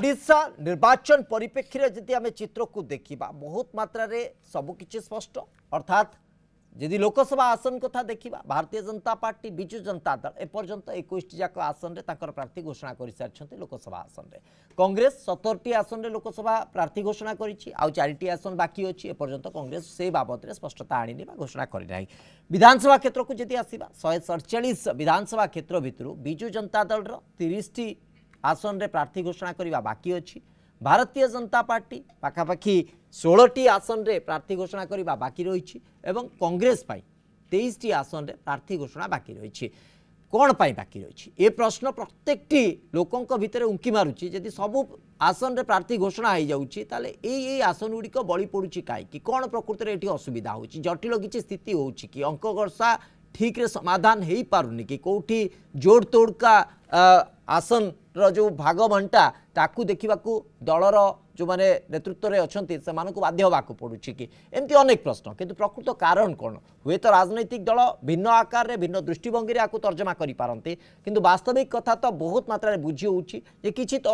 ଓଡ଼ିଶା ନିର୍ବାଚନ ପରିପ୍ରେକ୍ଷୀରେ ଯଦି ଆମେ ଚିତ୍ରକୁ ଦେଖିବା ବହୁତ ମାତ୍ରାରେ ସବୁକିଛି ସ୍ପଷ୍ଟ ଅର୍ଥାତ୍ ଯଦି ଲୋକସଭା ଆସନ କଥା ଦେଖିବା ଭାରତୀୟ ଜନତା ପାର୍ଟି ବିଜୁ ଜନତା ଦଳ ଏପର୍ଯ୍ୟନ୍ତ ଏକୋଇଶଟି ଯାକ ଆସନରେ ତାଙ୍କର ପ୍ରାର୍ଥୀ ଘୋଷଣା କରିସାରିଛନ୍ତି ଲୋକସଭା ଆସନରେ କଂଗ୍ରେସ ସତରଟି ଆସନରେ ଲୋକସଭା ପ୍ରାର୍ଥୀ ଘୋଷଣା କରିଛି ଆଉ ଚାରିଟି ଆସନ ବାକି ଅଛି ଏପର୍ଯ୍ୟନ୍ତ କଂଗ୍ରେସ ସେ ବାବଦରେ ସ୍ପଷ୍ଟତା ଆଣିନି ବା ଘୋଷଣା କରିନାହିଁ ବିଧାନସଭା କ୍ଷେତ୍ରକୁ ଯଦି ଆସିବା ଶହେ ସଡ଼ଚାଳିଶ ବିଧାନସଭା କ୍ଷେତ୍ର ଭିତରୁ ବିଜୁ ଜନତା ଦଳର ତିରିଶଟି ଆସନରେ ପ୍ରାର୍ଥୀ ଘୋଷଣା କରିବା ବାକି ଅଛି ଭାରତୀୟ ଜନତା ପାର୍ଟି ପାଖାପାଖି ଷୋହଳଟି ଆସନରେ ପ୍ରାର୍ଥୀ ଘୋଷଣା କରିବା ବାକି ରହିଛି ଏବଂ କଂଗ୍ରେସ ପାଇଁ ତେଇଶଟି ଆସନରେ ପ୍ରାର୍ଥୀ ଘୋଷଣା ବାକି ରହିଛି କ'ଣ ପାଇଁ ବାକି ରହିଛି ଏ ପ୍ରଶ୍ନ ପ୍ରତ୍ୟେକଟି ଲୋକଙ୍କ ଭିତରେ ଉଙ୍କି ମାରୁଛି ଯଦି ସବୁ ଆସନରେ ପ୍ରାର୍ଥୀ ଘୋଷଣା ହୋଇଯାଉଛି ତାହେଲେ ଏଇ ଏଇ ଆସନଗୁଡ଼ିକ ବଳି ପଡ଼ୁଛି କାହିଁକି କ'ଣ ପ୍ରକୃତରେ ଏଠି ଅସୁବିଧା ହେଉଛି ଜଟିଳ କିଛି ସ୍ଥିତି ହେଉଛି କି ଅଙ୍କଗର୍ଷା ଠିକ୍ରେ ସମାଧାନ ହୋଇପାରୁନି କି କେଉଁଠି ଜୋଡ଼ତୋଡ଼କା ଆସନ ଯେଉଁ ଭାଗ ବଣ୍ଟା ତାକୁ ଦେଖିବାକୁ ଦଳର ଯେଉଁମାନେ ନେତୃତ୍ୱରେ ଅଛନ୍ତି ସେମାନଙ୍କୁ ବାଧ୍ୟ ହେବାକୁ ପଡ଼ୁଛି କି ଏମିତି ଅନେକ ପ୍ରଶ୍ନ କିନ୍ତୁ ପ୍ରକୃତ କାରଣ କ'ଣ ହୁଏତ ରାଜନୈତିକ ଦଳ ଭିନ୍ନ ଆକାରରେ ଭିନ୍ନ ଦୃଷ୍ଟିଭଙ୍ଗୀରେ ଆକୁ ତର୍ଜମା କରିପାରନ୍ତି କିନ୍ତୁ ବାସ୍ତବିକ କଥା ତ ବହୁତ ମାତ୍ରାରେ ବୁଝି ହେଉଛି ଯେ କିଛି ତ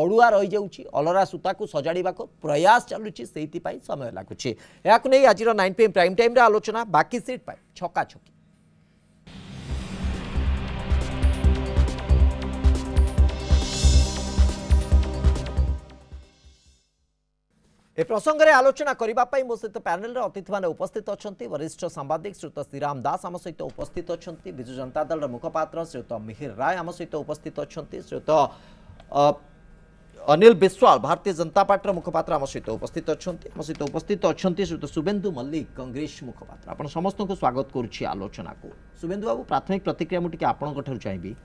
ଅଡ଼ୁଆ ରହିଯାଉଛି ଅଲରା ସୂତାକୁ ସଜାଡ଼ିବାକୁ ପ୍ରୟାସ ଚାଲୁଛି ସେଇଥିପାଇଁ ସମୟ ଲାଗୁଛି ଏହାକୁ ନେଇ ଆଜିର ନାଇନ୍ ପିଏମ୍ ପ୍ରାଇମ୍ ଟାଇମ୍ରେ ଆଲୋଚନା ବାକି ସିଟ୍ ପାଇଁ ଛକାଛକି ए प्रसंगे आलोचना करने मो सहित प्यानेल अतिथि मैंने उपस्थित अच्छा वरिष्ठ सांबादिक श्रीयुत श्रीराम दास आम सहित उपस्थित अच्छा विजु जनता दल मुखपात्र श्रीयुत मिहिर राय आम सहित उपस्थित अच्छा श्रीयुत अनिल विश्वाल भारतीय जनता पार्टी मुखपात्र आम सहित उपस्थित अच्छा आम सहित उपस्थित अच्छा श्रीयुत शुभेन्दु मल्लिक कंग्रेस मुखपात्र आप समस्त स्वागत करुच्ची आलोचना को शुभेन्दु बाबू प्राथमिक प्रतिक्रिया मुझे आपण चाहिए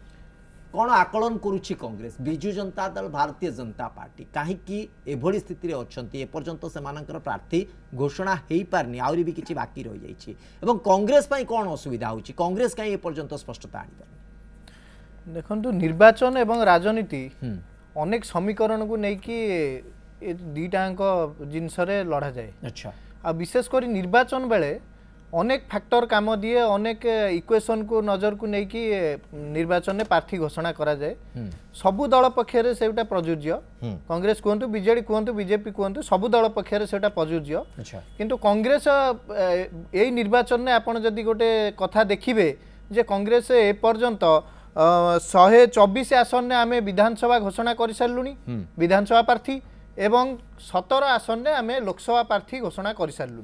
କ'ଣ ଆକଳନ କରୁଛି କଂଗ୍ରେସ ବିଜୁ ଜନତା ଦଳ ଭାରତୀୟ ଜନତା ପାର୍ଟି କାହିଁକି ଏଭଳି ସ୍ଥିତିରେ ଅଛନ୍ତି ଏପର୍ଯ୍ୟନ୍ତ ସେମାନଙ୍କର ପ୍ରାର୍ଥୀ ଘୋଷଣା ହୋଇପାରିନି ଆହୁରି ବି କିଛି ବାକି ରହିଯାଇଛି ଏବଂ କଂଗ୍ରେସ ପାଇଁ କ'ଣ ଅସୁବିଧା ହେଉଛି କଂଗ୍ରେସ କାହିଁ ଏପର୍ଯ୍ୟନ୍ତ ସ୍ପଷ୍ଟତା ଆଣିପାରୁନି ଦେଖନ୍ତୁ ନିର୍ବାଚନ ଏବଂ ରାଜନୀତି ଅନେକ ସମୀକରଣକୁ ନେଇକି ଏ ଦୁଇଟାଙ୍କ ଜିନିଷରେ ଲଢ଼ାଯାଏ ଆଚ୍ଛା ଆଉ ବିଶେଷ କରି ନିର୍ବାଚନ ବେଳେ অনেক ফ্যাক্টর কাম দিয়ে অনেক ইকুয়েসন কু নজর কু নেই নির্বাচনে প্রার্থী ঘোষণা করা যায় সবু দল পক্ষের সেটা প্রযোজ্য কংগ্রেস কুহতু বিজেডি কুহতু বিজেপি কুহতু সবু দল পক্ষের সেটা প্রযোজ্য কিন্তু কংগ্রেস এই নির্বাচনে আপনার যদি গোটে কথা দেখিবে যে কংগ্রেস এ পর্যন্ত শহে চব্বিশ আসনে আমি বিধানসভা ঘোষণা করে সারু বিধানসভা প্রার্থী এবং সতেরো আসনে আমি লোকসভা প্রার্থী ঘোষণা করে সারু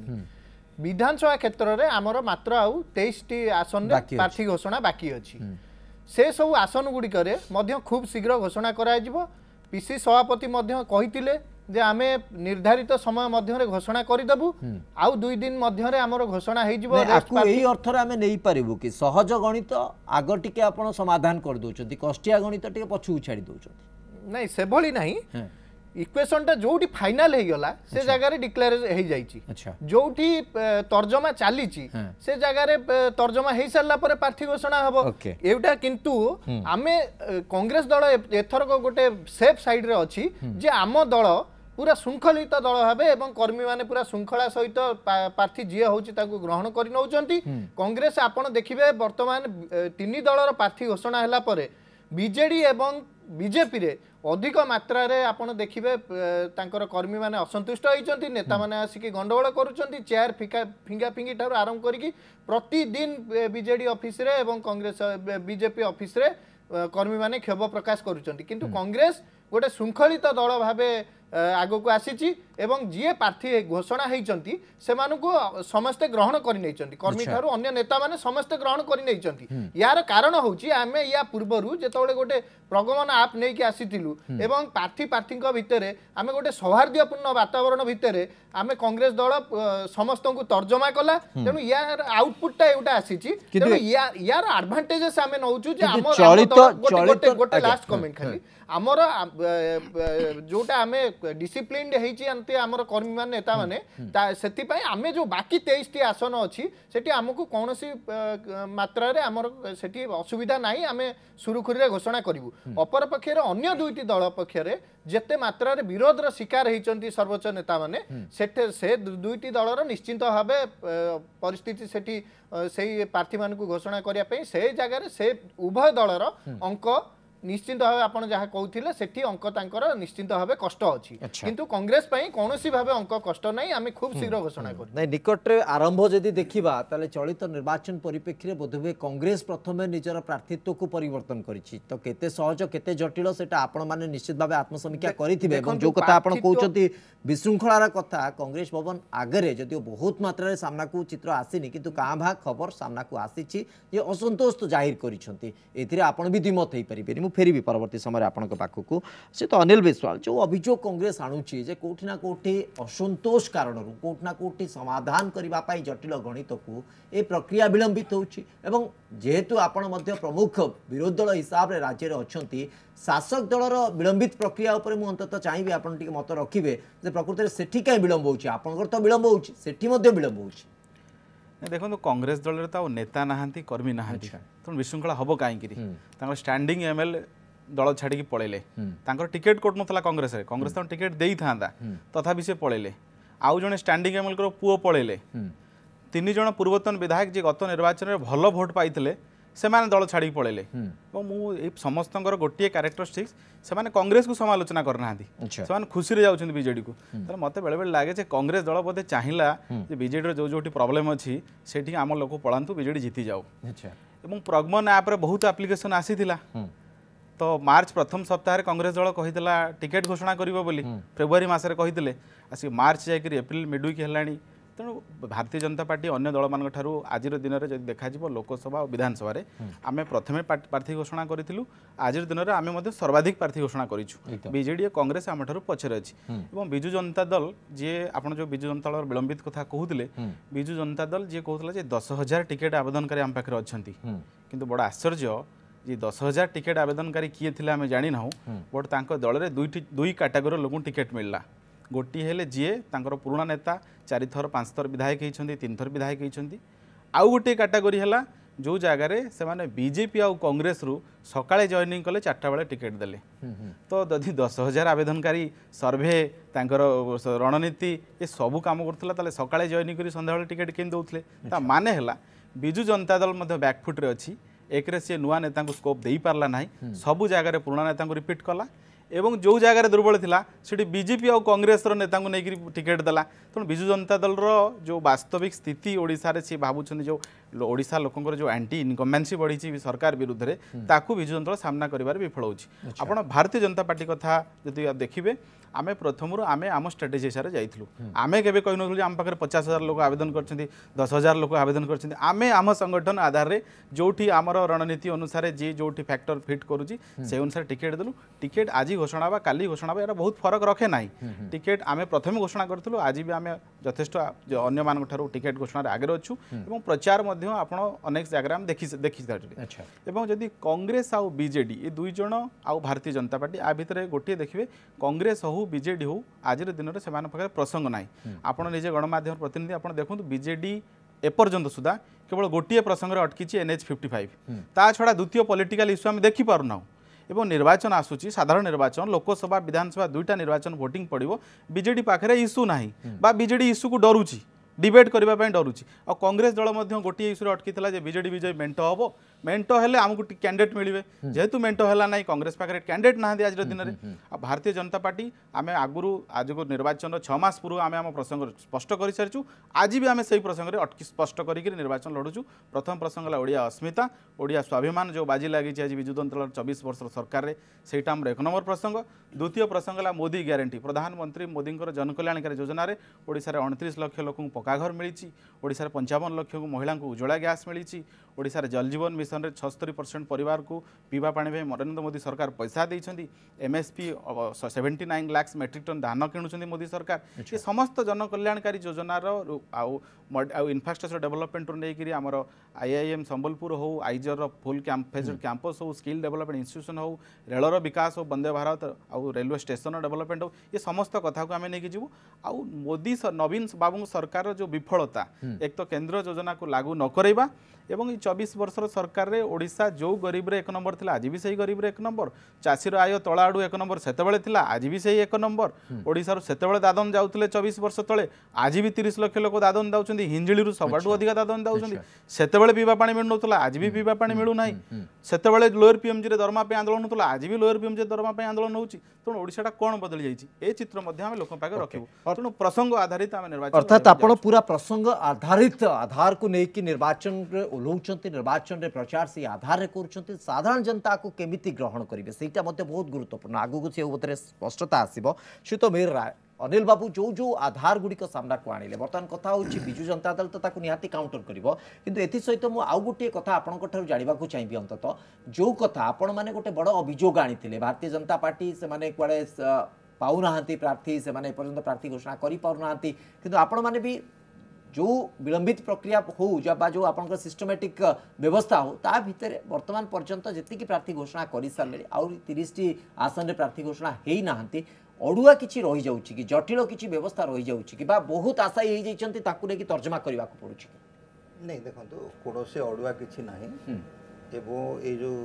ବିଧାନସଭା କ୍ଷେତ୍ରରେ ଆମର ମାତ୍ର ଆଉ ତେଇଶଟି ଆସନରେ ପ୍ରାର୍ଥୀ ଘୋଷଣା ବାକି ଅଛି ସେସବୁ ଆସନଗୁଡ଼ିକରେ ମଧ୍ୟ ଖୁବ୍ ଶୀଘ୍ର ଘୋଷଣା କରାଯିବ ପିସି ସଭାପତି ମଧ୍ୟ କହିଥିଲେ ଯେ ଆମେ ନିର୍ଦ୍ଧାରିତ ସମୟ ମଧ୍ୟରେ ଘୋଷଣା କରିଦେବୁ ଆଉ ଦୁଇ ଦିନ ମଧ୍ୟରେ ଆମର ଘୋଷଣା ହେଇଯିବ ଏହି ଅର୍ଥରେ ଆମେ ନେଇପାରିବୁ କି ସହଜ ଗଣିତ ଆଗ ଟିକେ ଆପଣ ସମାଧାନ କରିଦେଉଛନ୍ତି କଷ୍ଟିଆ ଗଣିତ ଟିକେ ପଛକୁ ଛାଡ଼ି ଦେଉଛନ୍ତି ନାଇଁ ସେଭଳି ନାହିଁ ইকুয়েশনটা যেটি ফাইনাল হয়েগলা সে জায়গায় ডিক্লেয়ার হয়ে যাই যেটি তর্জমা চালিছি সে জায়গায় তর্জমা হয়ে সারা পরে প্রার্থী ঘোষণা হব এটা কিন্তু আমি কংগ্রেস দল এথরক গোটে সেফ সাইড্রে অছি যে আম দল পুরা শৃঙ্খলিত দল হবে এবং কর্মী মানে পুরা শৃঙ্খলা সহিত প্রার্থী যিয়ে হচ্ছে তাকে গ্রহণ করে নেওয়া কংগ্রেস আপনার দেখবে বর্তমান তিন দলর প্রার্থী ঘোষণা হলা পরে বিজেডি এবং বিজেপিরে অধিক মাত্রার আপনার দেখবে তাঁর কর্মী মানে অসন্তুষ্ট হয়েছেন নেতা মানে আসিকি গন্ডগোল করছেন চেয়ার ফিকা ফিঙ্গা ফিঙ্গি ঠার আরম্ভ করি প্রতিদিন বিজেডি অফিসে এবং কংগ্রেস বিজেপি অফিসে কর্মী মানে ক্ষোভ প্রকাশ করছেন কিন্তু কংগ্রেস গোটে শৃঙ্খলিত দল ভাবে ଆଗକୁ ଆସିଛି ଏବଂ ଯିଏ ପ୍ରାର୍ଥୀ ଘୋଷଣା ହୋଇଛନ୍ତି ସେମାନଙ୍କୁ ସମସ୍ତେ ଗ୍ରହଣ କରିନେଇଛନ୍ତି କର୍ମୀଠାରୁ ଅନ୍ୟ ନେତାମାନେ ସମସ୍ତେ ଗ୍ରହଣ କରିନେଇଛନ୍ତି ଏହାର କାରଣ ହେଉଛି ଆମେ ୟା ପୂର୍ବରୁ ଯେତେବେଳେ ଗୋଟେ ପ୍ରଗମନ ଆପ୍ ନେଇକି ଆସିଥିଲୁ ଏବଂ ପ୍ରାର୍ଥୀ ପ୍ରାର୍ଥୀଙ୍କ ଭିତରେ ଆମେ ଗୋଟେ ସୌହାର୍ଦ୍ଦ୍ୟପୂର୍ଣ୍ଣ ବାତାବରଣ ଭିତରେ ଆମେ କଂଗ୍ରେସ ଦଳ ସମସ୍ତଙ୍କୁ ତର୍ଜମା କଲା ତେଣୁ ୟାର ଆଉଟପୁଟଟା ଏଇଟା ଆସିଛି ତେଣୁ ୟାର ଆଡଭାଣ୍ଟେଜେସ୍ ଆମେ ନେଉଛୁ ଯେ ଆମ ଗୋଟେ ଲାଷ୍ଟ କମେଣ୍ଟ ଖାଲି ଆମର ଯୋଉଟା ଆମେ ডিসিপ্লিনড ହେଇଛି ଏମିତି ଆମର କର୍ମୀମାନେ ନେତାମାନେ ସେଥିପାଇଁ ଆମେ ଯେଉଁ ବାକି ତେଇଶଟି ଆସନ ଅଛି ସେଠି ଆମକୁ କୌଣସି ମାତ୍ରାରେ ଆମର ସେଠି ଅସୁବିଧା ନାହିଁ ଆମେ ସୁରୁଖୁରୁରେ ଘୋଷଣା କରିବୁ ଅପରପକ୍ଷରେ ଅନ୍ୟ ଦୁଇଟି ଦଳ ପକ୍ଷରେ ଯେତେ ମାତ୍ରାରେ ବିରୋଧର ଶିକାର ହେଇଛନ୍ତି ସର୍ବୋଚ୍ଚ ନେତାମାନେ ସେଠି ସେ ଦୁଇଟି ଦଳର ନିଶ୍ଚିନ୍ତ ଭାବେ ପରିସ୍ଥିତି ସେଠି ସେଇ ପ୍ରାର୍ଥୀମାନଙ୍କୁ ଘୋଷଣା କରିବା ପାଇଁ ସେ ଜାଗାରେ ସେ ଉଭୟ ଦଳର ଅଙ୍କ নিশ্চিন্ত ভাবে আপনার যা কৌলে সেটি অঙ্ক তাঁর নিশ্চিন্ত ভাবে কষ্ট অছি কিন্তু কংগ্রেস পাই কোণী ভাবে অঙ্ক কষ্ট নাই আমি খুব শীঘ্র ঘোষণা করি না নিকটরে আরম্ভ যদি দেখিবা তাহলে চলিত নির্বাচন পরিপ্রেক্ষীরে বোধহয় কংগ্রেস প্রথমে নিজের প্রার্থীত্বকু পরিবর্তন করেছি তো কেতে সহজ কেতে জটিল সেটা আপন মানে নিশ্চিত ভাবে আত্মসমীক্ষা করিথিবে এবং যে কথা আপন কৌচন্তি বিশৃঙ্খলার কথা কংগ্রেস ভবন আগরে যদিও বহুত মাত্রায় সামনাকু চিত্র আসিনি কিন্তু কাঁ ভাঁ খবর সামনাকু আসিছি যে অসন্তোষ জাহির করিছন্তি এথিরে আপন বি দ্বিমত হই পারিবেনি ମୁଁ ଫେରିବି ପରବର୍ତ୍ତୀ ସମୟରେ ଆପଣଙ୍କ ପାଖକୁ ସେ ତ ଅନିଲ ବିଶ୍ୱାଳ ଯେଉଁ ଅଭିଯୋଗ କଂଗ୍ରେସ ଆଣୁଛି ଯେ କେଉଁଠି ନା କେଉଁଠି ଅସନ୍ତୋଷ କାରଣରୁ କେଉଁଠି ନା କେଉଁଠି ସମାଧାନ କରିବା ପାଇଁ ଜଟିଳ ଗଣିତକୁ ଏ ପ୍ରକ୍ରିୟା ବିଳମ୍ବିତ ହେଉଛି ଏବଂ ଯେହେତୁ ଆପଣ ମଧ୍ୟ ପ୍ରମୁଖ ବିରୋଧୀ ଦଳ ହିସାବରେ ରାଜ୍ୟରେ ଅଛନ୍ତି ଶାସକ ଦଳର ବିଳମ୍ବିତ ପ୍ରକ୍ରିୟା ଉପରେ ମୁଁ ଅନ୍ତତଃ ଚାହିଁବି ଆପଣ ଟିକେ ମତ ରଖିବେ ଯେ ପ୍ରକୃତରେ ସେଠି କାହିଁ ବିଳମ୍ବ ହେଉଛି ଆପଣଙ୍କର ତ ବିଳମ୍ବ ହେଉଛି ସେଠି ମଧ୍ୟ ବିଳମ୍ବ ହେଉଛି ଦେଖନ୍ତୁ କଂଗ୍ରେସ ଦଳରେ ତ ଆଉ ନେତା ନାହାନ୍ତି କର୍ମୀ ନାହାନ୍ତି ତେଣୁ ବିଶୃଙ୍ଖଳା ହେବ କାହିଁକି ତାଙ୍କର ଷ୍ଟାଣ୍ଡିଂ ଏମ୍ ଏଲ୍ ଦଳ ଛାଡ଼ିକି ପଳେଇଲେ ତାଙ୍କର ଟିକେଟ୍ କଟୁନଥିଲା କଂଗ୍ରେସରେ କଂଗ୍ରେସ ତାଙ୍କୁ ଟିକେଟ୍ ଦେଇଥାନ୍ତା ତଥାପି ସେ ପଳେଇଲେ ଆଉ ଜଣେ ଷ୍ଟାଣ୍ଡିଂ ଏମ୍ଏଲ୍ଏଙ୍କର ପୁଅ ପଳେଇଲେ ତିନି ଜଣ ପୂର୍ବତନ ବିଧାୟକ ଯିଏ ଗତ ନିର୍ବାଚନରେ ଭଲ ଭୋଟ୍ ପାଇଥିଲେ ସେମାନେ ଦଳ ଛାଡ଼ିକି ପଳେଇଲେ ଏବଂ ମୁଁ ଏଇ ସମସ୍ତଙ୍କର ଗୋଟିଏ କ୍ୟାରେକ୍ଟରିଷ୍ଟିକ୍ସ ସେମାନେ କଂଗ୍ରେସକୁ ସମାଲୋଚନା କରିନାହାନ୍ତି ସେମାନେ ଖୁସିରେ ଯାଉଛନ୍ତି ବିଜେଡ଼ିକୁ ତାହେଲେ ମୋତେ ବେଳେବେଳେ ଲାଗେ ଯେ କଂଗ୍ରେସ ଦଳ ବୋଧେ ଚାହିଁଲା ଯେ ବିଜେଡ଼ିର ଯେଉଁ ଯେଉଁଠି ପ୍ରୋବ୍ଲେମ୍ ଅଛି ସେଠିକି ଆମ ଲୋକ ପଳାନ୍ତୁ ବିଜେଡ଼ି ଜିତିଯାଉ ଏବଂ ପ୍ରଗମନ ଆପ୍ରେ ବହୁତ ଆପ୍ଲିକେସନ୍ ଆସିଥିଲା ତ ମାର୍ଚ୍ଚ ପ୍ରଥମ ସପ୍ତାହରେ କଂଗ୍ରେସ ଦଳ କହିଥିଲା ଟିକେଟ୍ ଘୋଷଣା କରିବ ବୋଲି ଫେବୃଆରୀ ମାସରେ କହିଥିଲେ ଆସିକି ମାର୍ଚ୍ଚ ଯାଇକରି ଏପ୍ରିଲ ମିଡ୍ ହେଲାଣି ତେଣୁ ଭାରତୀୟ ଜନତା ପାର୍ଟି ଅନ୍ୟ ଦଳମାନଙ୍କଠାରୁ ଆଜିର ଦିନରେ ଯଦି ଦେଖାଯିବ ଲୋକସଭା ଓ ବିଧାନସଭାରେ ଆମେ ପ୍ରଥମେ ପ୍ରାର୍ଥୀ ଘୋଷଣା କରିଥିଲୁ ଆଜିର ଦିନରେ ଆମେ ମଧ୍ୟ ସର୍ବାଧିକ ପ୍ରାର୍ଥୀ ଘୋଷଣା କରିଛୁ ବିଜେଡ଼ି ଓ କଂଗ୍ରେସ ଆମଠାରୁ ପଛରେ ଅଛି ଏବଂ ବିଜୁ ଜନତା ଦଳ ଯିଏ ଆପଣ ଯେଉଁ ବିଜୁ ଜନତା ଦଳର ବିଳମ୍ବିତ କଥା କହୁଥିଲେ ବିଜୁ ଜନତା ଦଳ ଯିଏ କହୁଥିଲା ଯେ ଦଶ ହଜାର ଟିକେଟ୍ ଆବେଦନକାରୀ ଆମ ପାଖରେ ଅଛନ୍ତି କିନ୍ତୁ ବଡ଼ ଆଶ୍ଚର୍ଯ୍ୟ ଯେ ଦଶ ହଜାର টিকেট ଆବେଦନକାରୀ କିଏ ଥିଲା ଆମେ ଜାଣିନାହୁଁ ବଟ୍ ତାଙ୍କ ଦଳରେ ଦୁଇଟି ଦୁଇ দুই ଲୋକଙ୍କୁ লোক ମିଳିଲା ଗୋଟିଏ ହେଲେ ଯିଏ ତାଙ୍କର ପୁରୁଣା ନେତା ଚାରିଥର ପାଞ୍ଚଥର ବିଧାୟକ ହେଇଛନ୍ତି ତିନିଥର ବିଧାୟକ ହେଇଛନ୍ତି ଆଉ ଗୋଟିଏ କାଟାଗୋରୀ ହେଲା ଯେଉଁ ଜାଗାରେ ସେମାନେ ବିଜେପି ଆଉ କଂଗ୍ରେସରୁ ସକାଳେ ଜଏନିଂ କଲେ ଚାରିଟା ବେଳେ ଟିକେଟ୍ ଦେଲେ ତ ଯଦି ଦଶ ହଜାର ଆବେଦନକାରୀ ସର୍ଭେ ତାଙ୍କର ରଣନୀତି ଏସବୁ କାମ କରୁଥିଲା ତାହେଲେ ସକାଳେ ଜଏନିଂ କରି ସନ୍ଧ୍ୟାବେଳେ ଟିକେଟ୍ କେମିତି ଦେଉଥିଲେ ତା ମାନେ ହେଲା ବିଜୁ ଜନତା ଦଳ ମଧ୍ୟ ବ୍ୟାକଫୁଟ୍ରେ ଅଛି ଏକରେ ସିଏ ନୂଆ ନେତାଙ୍କୁ ସ୍କୋପ୍ ଦେଇପାରିଲା ନାହିଁ ସବୁ ଜାଗାରେ ପୁରୁଣା ନେତାଙ୍କୁ ରିପିଟ୍ କଲା এবং ଯେଉଁ ଜାଗାରେ ଦୁର୍ବଳ ଥିଲା ସେଠି ବିଜେପି ଆଉ କଂଗ୍ରେସର ନେତାଙ୍କୁ ନେଇକରି ଟିକେଟ୍ ଦେଲା ତେଣୁ ବିଜୁ ଜନତା ଦଳର ଯେଉଁ ବାସ୍ତବିକ ସ୍ଥିତି ଓଡ଼ିଶାରେ ସିଏ ଭାବୁଛନ୍ତି ଯେଉଁ ଓଡ଼ିଶା ଲୋକଙ୍କର ଯେଉଁ ଆଣ୍ଟି ଇନକମ୍ବେନ୍ସି ବଢ଼ିଛି ସରକାର ବିରୁଦ୍ଧରେ ତାକୁ ବିଜୁ ଜନତା ଦଳ ସାମ୍ନା କରିବାରେ ବିଫଳ ହେଉଛି ଆପଣ ଭାରତୀୟ ଜନତା ପାର୍ଟି କଥା ଯଦି ଦେଖିବେ ଆମେ ପ୍ରଥମରୁ ଆମେ ଆମ ଷ୍ଟ୍ରାଟେଜି ହିସାବରେ ଯାଇଥିଲୁ ଆମେ କେବେ କହିନଥିଲୁ ଯେ ଆମ ପାଖରେ ପଚାଶ ହଜାର ଲୋକ ଆବେଦନ କରିଛନ୍ତି ଦଶ ହଜାର ଲୋକ ଆବେଦନ କରିଛନ୍ତି ଆମେ ଆମ ସଂଗଠନ ଆଧାରରେ ଯେଉଁଠି ଆମର ରଣନୀତି ଅନୁସାରେ ଯିଏ ଯେଉଁଠି ଫ୍ୟାକ୍ଟର ଫିଟ୍ କରୁଛି ସେ ଅନୁସାରେ ଟିକେଟ୍ ଦେଲୁ ଟିକେଟ୍ ଆଜି ଘୋଷଣା ହେବା କାଲି ଘୋଷଣା ହେବା ଏଇଟା ବହୁତ ଫରକ ରଖେ ନାହିଁ ଟିକେଟ୍ ଆମେ ପ୍ରଥମେ ଘୋଷଣା କରିଥିଲୁ ଆଜି ବି ଆମେ ଯଥେଷ୍ଟ ଅନ୍ୟମାନଙ୍କଠାରୁ ଟିକେଟ୍ ଘୋଷଣାରେ ଆଗରେ ଅଛୁ ଏବଂ ପ୍ରଚାର ମଧ୍ୟ ଆପଣ ଅନେକ ଜାଗାରେ ଆମେ ଦେଖି ଦେଖିପାରିବେ ଏବଂ ଯଦି କଂଗ୍ରେସ ଆଉ ବିଜେଡ଼ି ଏ ଦୁଇ ଜଣ ଆଉ ଭାରତୀୟ ଜନତା ପାର୍ଟି ଆ ଭିତରେ ଗୋଟିଏ ଦେଖିବେ କଂଗ୍ରେସ ହଉ ହଉ ବିଜେଡ଼ି ହଉ ଆଜିର ଦିନରେ ସେମାନଙ୍କ ପାଖରେ ପ୍ରସଙ୍ଗ ନାହିଁ ଆପଣ ନିଜେ ଗଣମାଧ୍ୟମ ପ୍ରତିନିଧି ଆପଣ ଦେଖନ୍ତୁ ବିଜେଡ଼ି ଏପର୍ଯ୍ୟନ୍ତ ସୁଦ୍ଧା କେବଳ ଗୋଟିଏ ପ୍ରସଙ୍ଗରେ ଅଟକିଛି ଏନ୍ଏଚ୍ ଫିଫ୍ଟି ଫାଇଭ୍ ତା ଛଡ଼ା ଦ୍ୱିତୀୟ ପଲିଟିକାଲ ଇସ୍ୟୁ ଆମେ ଦେଖିପାରୁନାହୁଁ এবং নির্বাচন আসুচি সাধারণ নির্বাচন লোকসভা বিধানসভা দুইটা নির্বাচন ভোটিং পড়ব বিজেডি পাখে ইস্যু না বা বিজেডি ইস্যুকু ডরুচি ডিবেট করা ডরুচি আর কংগ্রেস দল মধ্যে গোটিয়ে ইস্যুরে অটকি যে বিজেডি বিজয় মেন্ট হব মেন্ট হলে আমাকে ক্যান্ডিডেট মিলবে যেহেতু মেন্ট হল না কংগ্রেস পাখে ক্যান্ডিডেট না আজ দিনের ভারতীয় জনতা পার্টি আমি আগর আজক নির্বাচন ছমাস পূর্ব আমি আমার প্রসঙ্গ স্পষ্ট করে সারিছু আজ বি আমি সেই প্রসঙ্গে অটকি স্পষ্ট করি নির্বাচন লড়ুছু প্রথম প্রসঙ্গ হল ওড়িয়া অস্মিতা ওড়িয়া স্বাভিমান যে বাজি লাগিছে আজ বিজু দলর চবিশ বর্ষর সরকারের সেইটা আমার এক নম্বর প্রসঙ্গ দ্বিতীয় প্রসঙ্গ হল মোদি গ্যারেটি প্রধানমন্ত্রী মোদীঙ্কর জনকল্যাণকারী যোজনার ওড়শার অণতিশ লক্ষ লোক পকাঘর মিছে ওড়শার পঞ্চাবন লক্ষ মহিলা উজ্জ্বলা গ্যাস মিছে ଓଡ଼ିଶାରେ ଜଳଜୀବନ ମିଶନରେ ଛସ୍ତରୀ ପରସେଣ୍ଟ ପରିବାରକୁ ପିଇବା ପାଣି ପାଇଁ ନରେନ୍ଦ୍ର ମୋଦି ସରକାର ପଇସା ଦେଇଛନ୍ତି MSP seventy nine lakhs metric ton ଧାନ କିଣୁଛନ୍ତି ମୋଦି ସରକାର ଏ ସମସ୍ତ ଜନକଲ୍ୟାଣକାରୀ ଯୋଜନାର ଆଉ ଆଉ ଇନଫ୍ରାଷ୍ଟ୍ରକ୍ଚର ଡେଭଲପମେଣ୍ଟରୁ ନେଇକରି ଆମର ଆଇଆଇଏମ୍ ସମ୍ବଲପୁର ହେଉ ଆଇଜର୍ର ଫୁଲ୍ ଫେଜେଡ୍ କ୍ୟାମ୍ପସ୍ ହେଉ ସ୍କିଲ୍ ଡେଭଲପମେଣ୍ଟ ଇନଷ୍ଟିଚ୍ୟୁସନ୍ ହେଉ ରେଳର ବିକାଶ ହେଉ ବନ୍ଦେ ଭାରତ ଆଉ ରେଲୱେ ଷ୍ଟେସନ୍ର ଡେଭଲପମେଣ୍ଟ ହେଉ ଏ ସମସ୍ତ କଥାକୁ ଆମେ ନେଇକି ଯିବୁ ଆଉ ମୋଦି ନବୀନ ବାବୁଙ୍କ ସରକାରର ଯେଉଁ ବିଫଳତା ଏକ ତ କେନ୍ଦ୍ର ଯୋଜନାକୁ ଲାଗୁ ନ କରେଇବା ଏବଂ ଏ চবিশ বর্ষর সরকারের ওড়শা যে গরিবরে এক নম্বর লা আজ বি সেই গরিবরে এক নম্বর চাষীর আয় তলা আড়ু এক নম্বর সেতবে লা আজ বি সেই এক নম্বর ওড়শার সেতবে দাদন যাওলে চবিশ বর্ষ তলে আজ বি তিরিশ লক্ষ লোক দাদন যাচ্ছেন হিঞ্জিড়ু সবাঠু অধিক দাদন যাচ্ছেন সেতবে পিবা পা মিলু না আজ বি পিবা পা মিলু না সেতবে লোয়ার পিএমজি দরমা আন্দোলন হতো আজ বি লোয়ার পিএমজি দরমা আন্দোলন হচ্ছে তেমন ওড়শাটা কোণ বদলি যাই এ চিত্র আমি লোক পাখে রকিবু তেমন প্রসঙ্গ আধারিত আমি নির্বাচন অর্থাৎ আপনার পুরা প্রসঙ্গ আধারিত আধার কু নেই নির্বাচন ওহ্লাউছেন ନିର୍ବାଚନରେ ପ୍ରଚାର ସେଇ ଆଧାରରେ କରୁଛନ୍ତି ସାଧାରଣ ଜନତାକୁ କେମିତି ଗ୍ରହଣ କରିବେ ସେଇଟା ମଧ୍ୟ ବହୁତ ଗୁରୁତ୍ୱପୂର୍ଣ୍ଣ ଆଗକୁ ସେ ଉପରେ ସ୍ପଷ୍ଟତା ଆସିବ ଶ୍ରୀତ ମୀର ରାୟ অনিল বাবু যে যে আধার গুড়ি সামনাকু আনলে বর্তমান কথা হচ্ছে বিজু জনতা দল তো তাকে নিহতি কাউন্টর করব কিন্তু এসে মু আউ গোটিয়ে কথা আপনার জাঁয়া চাইবি অন্তত যে কথা আপন মানে গোটে বড় অভিযোগ আনিলে ভারতীয় জনতা পার্টি সে কুয়াড়ে পাওনা প্রার্থী সে এপর্যন্ত প্রার্থী ঘোষণা করে পু না কিন্তু আপনার ଯେଉଁ ବିଳମ୍ବିତ ପ୍ରକ୍ରିୟା ହେଉ ବା ଯେଉଁ ଆପଣଙ୍କର ସିଷ୍ଟମେଟିକ୍ ବ୍ୟବସ୍ଥା ହେଉ ତା ଭିତରେ ବର୍ତ୍ତମାନ ପର୍ଯ୍ୟନ୍ତ ଯେତିକି ପ୍ରାର୍ଥୀ ଘୋଷଣା କରିସାରିଲେଣି ଆହୁରି ତିରିଶଟି ଆସନରେ ପ୍ରାର୍ଥୀ ଘୋଷଣା ହୋଇନାହାନ୍ତି ଅଡ଼ୁଆ କିଛି ରହିଯାଉଛି କି ଜଟିଳ କିଛି ବ୍ୟବସ୍ଥା ରହିଯାଉଛି କି ବା ବହୁତ ଆଶାୟୀ ହୋଇଯାଇଛନ୍ତି ତାକୁ ନେଇକି ତର୍ଜମା କରିବାକୁ ପଡ଼ୁଛି କି ନାଇଁ ଦେଖନ୍ତୁ କୌଣସି ଅଡ଼ୁଆ କିଛି ନାହିଁ ଏବଂ ଏଇ ଯେଉଁ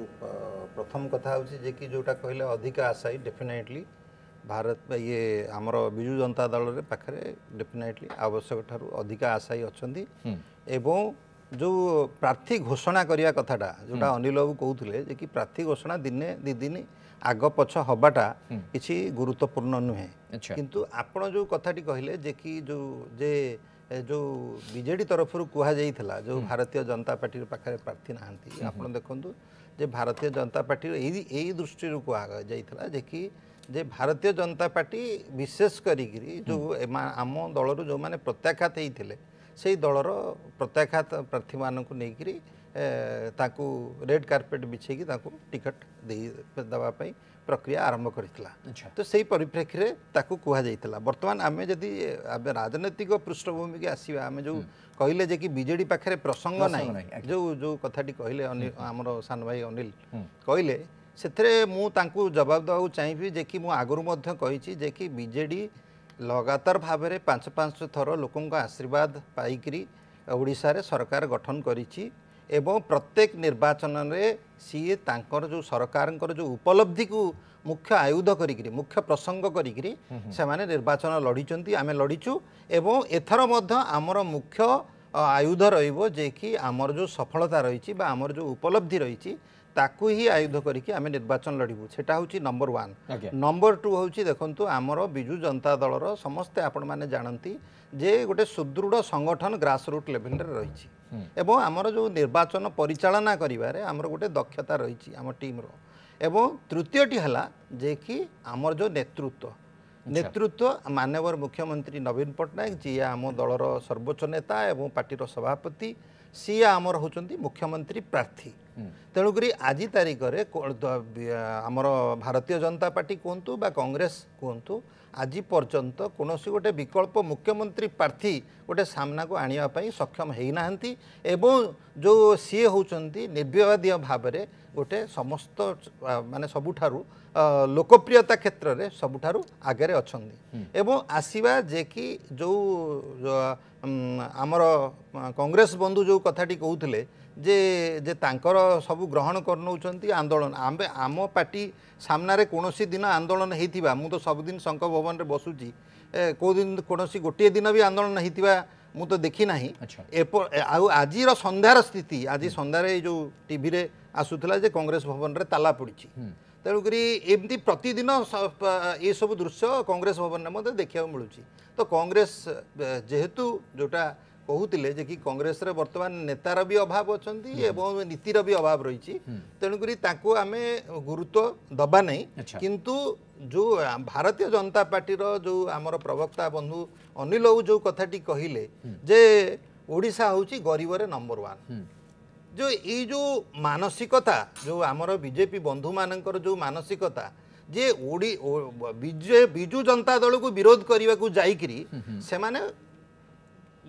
ପ୍ରଥମ କଥା ହେଉଛି ଯେ କି ଯେଉଁଟା କହିଲେ ଅଧିକ ଆଶାୟୀ ଡେଫିନେଟଲି ଭାରତ ଇଏ ଆମର ବିଜୁ ଜନତା ଦଳରେ ପାଖରେ ଡେଫିନେଟଲି ଆବଶ୍ୟକ ଠାରୁ ଅଧିକା ଆଶାୟୀ ଅଛନ୍ତି ଏବଂ ଯେଉଁ ପ୍ରାର୍ଥୀ ଘୋଷଣା କରିବା କଥାଟା ଯେଉଁଟା ଅନିଲ ବାବୁ କହୁଥିଲେ ଯେ କି ପ୍ରାର୍ଥୀ ଘୋଷଣା ଦିନେ ଦୁଇ ଦିନ ଆଗ ପଛ ହେବାଟା କିଛି ଗୁରୁତ୍ୱପୂର୍ଣ୍ଣ ନୁହେଁ କିନ୍ତୁ ଆପଣ ଯେଉଁ କଥାଟି କହିଲେ ଯେ କି ଯେଉଁ ଯେ ଯେଉଁ ବିଜେଡ଼ି ତରଫରୁ କୁହାଯାଇଥିଲା ଯେଉଁ ଭାରତୀୟ ଜନତା ପାର୍ଟିର ପାଖରେ ପ୍ରାର୍ଥୀ ନାହାନ୍ତି ଆପଣ ଦେଖନ୍ତୁ ଯେ ଭାରତୀୟ ଜନତା ପାର୍ଟିର ଏଇ ଏଇ ଦୃଷ୍ଟିରୁ କୁହାଯାଇଥିଲା ଯେ କି যে ভারতীয় জনতা পার্টি বিশেষ করিকি যে আম দলর যে প্রত্যাখ্যাত হয়েছে সেই দলর প্রত্যাখ্যাত প্রার্থী মানুষ নেই ତାଙ୍କୁ ରେଡ୍ କାର୍ପେଟ୍ ବିଛେଇକି ତାଙ୍କୁ ଟିକେଟ୍ ଦେଇ ଦେବା ପାଇଁ ପ୍ରକ୍ରିୟା ଆରମ୍ଭ କରିଥିଲା ତ ସେଇ ପରିପ୍ରେକ୍ଷୀରେ ତାକୁ କୁହାଯାଇଥିଲା ବର୍ତ୍ତମାନ ଆମେ ଯଦି ଆମେ ରାଜନୈତିକ ପୃଷ୍ଠଭୂମିକୁ ଆସିବା ଆମେ ଯେଉଁ କହିଲେ ଯେ କି ବିଜେଡ଼ି ପାଖରେ ପ୍ରସଙ୍ଗ ନାହିଁ ଯେଉଁ ଯେଉଁ କଥାଟି କହିଲେ ଆମର ସାନ ଭାଇ ଅନିଲ କହିଲେ ସେଥିରେ ମୁଁ ତାଙ୍କୁ ଜବାବ ଦେବାକୁ ଚାହିଁବି ଯେ କି ମୁଁ ଆଗରୁ ମଧ୍ୟ କହିଛି ଯେ କି ବିଜେଡ଼ି ଲଗାତାର ଭାବରେ ପାଞ୍ଚ ପାଞ୍ଚ ଥର ଲୋକଙ୍କ ଆଶୀର୍ବାଦ ପାଇକରି ଓଡ଼ିଶାରେ ସରକାର ଗଠନ କରିଛି ଏବଂ ପ୍ରତ୍ୟେକ ନିର୍ବାଚନରେ ସିଏ ତାଙ୍କର ଯେଉଁ ସରକାରଙ୍କର ଯେଉଁ ଉପଲବ୍ଧିକୁ ମୁଖ୍ୟ ଆୟୁଧ କରିକିରି ମୁଖ୍ୟ ପ୍ରସଙ୍ଗ କରିକିରି ସେମାନେ ନିର୍ବାଚନ ଲଢ଼ିଛନ୍ତି ଆମେ ଲଢ଼ିଛୁ ଏବଂ ଏଥର ମଧ୍ୟ ଆମର ମୁଖ୍ୟ ଆୟୁଧ ରହିବ ଯେ କି ଆମର ଯେଉଁ ସଫଳତା ରହିଛି ବା ଆମର ଯେଉଁ ଉପଲବ୍ଧି ରହିଛି ତାକୁ ହିଁ ଆୟୁଧ କରିକି ଆମେ ନିର୍ବାଚନ ଲଢ଼ିବୁ ସେଇଟା ହେଉଛି ନମ୍ବର ୱାନ୍ ନମ୍ବର ଟୁ ହେଉଛି ଦେଖନ୍ତୁ ଆମର ବିଜୁ ଜନତା ଦଳର ସମସ୍ତେ ଆପଣମାନେ ଜାଣନ୍ତି ଯେ ଗୋଟେ ସୁଦୃଢ଼ ସଂଗଠନ ଗ୍ରାସରୁଟ୍ ଲେଭେଲରେ ରହିଛି ଏବଂ ଆମର ଯେଉଁ ନିର୍ବାଚନ ପରିଚାଳନା କରିବାରେ ଆମର ଗୋଟେ ଦକ୍ଷତା ରହିଛି ଆମ ଟିମ୍ର ଏବଂ ତୃତୀୟଟି ହେଲା ଯେ କି ଆମର ଯେଉଁ ନେତୃତ୍ୱ ନେତୃତ୍ୱ ମାନ୍ୟବର ମୁଖ୍ୟମନ୍ତ୍ରୀ ନବୀନ ପଟ୍ଟନାୟକ ଯିଏ ଆମ ଦଳର ସର୍ବୋଚ୍ଚ ନେତା ଏବଂ ପାର୍ଟିର ସଭାପତି ସିଏ ଆମର ହେଉଛନ୍ତି ମୁଖ୍ୟମନ୍ତ୍ରୀ ପ୍ରାର୍ଥୀ ତେଣୁକରି ଆଜି ତାରିଖରେ ଆମର ଭାରତୀୟ ଜନତା ପାର୍ଟି କୁହନ୍ତୁ ବା କଂଗ୍ରେସ କୁହନ୍ତୁ ଆଜି ପର୍ଯ୍ୟନ୍ତ କୌଣସି ଗୋଟେ ବିକଳ୍ପ ମୁଖ୍ୟମନ୍ତ୍ରୀ ପ୍ରାର୍ଥୀ ଗୋଟେ ସାମ୍ନାକୁ ଆଣିବା ପାଇଁ ସକ୍ଷମ ହୋଇନାହାନ୍ତି ଏବଂ ଯେଉଁ ସିଏ ହେଉଛନ୍ତି ନିର୍ବିବାଦୀୟ ଭାବରେ ଗୋଟେ ସମସ୍ତ ମାନେ ସବୁଠାରୁ ଲୋକପ୍ରିୟତା କ୍ଷେତ୍ରରେ ସବୁଠାରୁ ଆଗରେ ଅଛନ୍ତି ଏବଂ ଆସିବା ଯେ କି ଯେଉଁ ଆମର କଂଗ୍ରେସ ବନ୍ଧୁ ଯେଉଁ କଥାଟି କହୁଥିଲେ ଯେ ଯେ ତାଙ୍କର ସବୁ ଗ୍ରହଣ କରିନେଉଛନ୍ତି ଆନ୍ଦୋଳନ ଆମେ ଆମ ପାର୍ଟି ସାମ୍ନାରେ କୌଣସି ଦିନ ଆନ୍ଦୋଳନ ହେଇଥିବା ମୁଁ ତ ସବୁଦିନ ଶଙ୍ଖ ଭବନରେ ବସୁଛି କେଉଁଦିନ କୌଣସି ଗୋଟିଏ ଦିନ ବି ଆନ୍ଦୋଳନ ହେଇଥିବା ମୁଁ ତ ଦେଖିନାହିଁ ଏପ ଆଉ ଆଜିର ସନ୍ଧ୍ୟାର ସ୍ଥିତି ଆଜି ସନ୍ଧ୍ୟାରେ ଏଇ ଯେଉଁ ଟିଭିରେ ଆସୁଥିଲା ଯେ କଂଗ୍ରେସ ଭବନରେ ତାଲା ପଡ଼ିଛି ତେଣୁକରି ଏମିତି ପ୍ରତିଦିନ ଏସବୁ ଦୃଶ୍ୟ କଂଗ୍ରେସ ଭବନରେ ମଧ୍ୟ ଦେଖିବାକୁ ମିଳୁଛି ତ କଂଗ୍ରେସ ଯେହେତୁ ଯେଉଁଟା କହୁଥିଲେ ଯେ କି କଂଗ୍ରେସରେ ବର୍ତ୍ତମାନ ନେତାର ବି ଅଭାବ ଅଛନ୍ତି ଏବଂ ନୀତିର ବି ଅଭାବ ରହିଛି ତେଣୁକରି ତାକୁ ଆମେ ଗୁରୁତ୍ୱ ଦେବା ନାହିଁ କିନ୍ତୁ ଯେଉଁ ଭାରତୀୟ ଜନତା ପାର୍ଟିର ଯେଉଁ ଆମର ପ୍ରବକ୍ତା ବନ୍ଧୁ ଅନିଲ ବାବୁ ଯେଉଁ କଥାଟି କହିଲେ ଯେ ଓଡ଼ିଶା ହେଉଛି ଗରିବରେ ନମ୍ବର ୱାନ୍ ଯେଉଁ ଏଇ ଯେଉଁ ମାନସିକତା ଯେଉଁ ଆମର ବିଜେପି ବନ୍ଧୁମାନଙ୍କର ଯେଉଁ ମାନସିକତା ଯେ ଓଡ଼ି ବିଜୁ ଜନତା ଦଳକୁ ବିରୋଧ କରିବାକୁ ଯାଇକିରି ସେମାନେ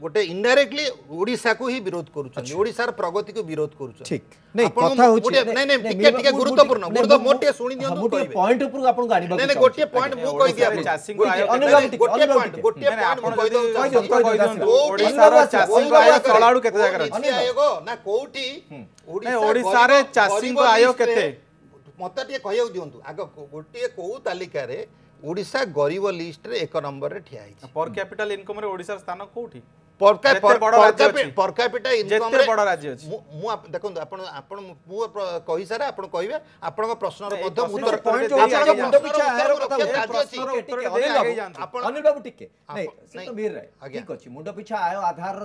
ଗୋଟେ ଇନଡାଇରେକ୍ଟଲି ଓଡ଼ିଶାକୁ ହିଁ ବିରୋଧ କରୁଛନ୍ତି ଓଡ଼ିଶାର ପ୍ରଗତିକୁ ବିରୋଧ କରୁଛନ୍ତି ଠିକ ନାଇଁ କଥା ହଉଛି ନାଇଁ ନାଇଁ ଟିକେ ଟିକେ ଗୁରୁତ୍ୱପୂର୍ଣ୍ଣ ଗୁରୁତ୍ୱ ମୋର ଟିକେ ଶୁଣି ଦିଅନ୍ତୁ ମୁଁ ଟିକେ ପଏଣ୍ଟ ଉପରକୁ ଆପଣଙ୍କୁ ଆଣିବାକୁ ନାଇଁ ଗୋଟିଏ ପଏଣ୍ଟ ମୁଁ କହିଦିଏ ଆପଣ ଚାଷୀଙ୍କୁ ଗୋଟିଏ ପଏଣ୍ଟ ଗୋଟିଏ ପଏଣ୍ଟ ମୁଁ କହିଦିଅନ୍ତୁ ଓଡ଼ିଶାର ଚାଷୀଙ୍କ ଆୟ ଚଳାଳୁ କେତେ ଜାଗାରେ ଅଛି ଆୟୋଗ ନା କୋଉଠି ଓଡ଼ିଶାରେ ଚାଷୀଙ୍କ ଆୟ କେତେ ମତେ ଟିକେ କହିବାକୁ ଦିଅନ୍ତୁ ଆଗ ଗୋଟିଏ କୋଉ ତାଲିକାରେ ଓଡ଼ିଶା ଗରିବ ଲିଷ୍ଟରେ ଏକ ନମ୍ବରରେ ଠିଆ ହେଇଛି ପର କ୍ୟାପିଟାଲ ଇନକମରେ ଓଡ଼ିଶାର ସ୍ଥାନ କୋଉଠି पर कैपिटा इनकम रे बड़ राज्य अछि मु देखो आपण आपण मु कहि सारा आपण कहबे आपण को प्रश्न रे मध्य उत्तर पॉइंट आपण मुंड पिछा आहार कथा राज्य अछि उत्तर दे आपण अनिल बाबू टिके नै से तो भीर रहे ठीक अछि मुंड पिछा आयो आधार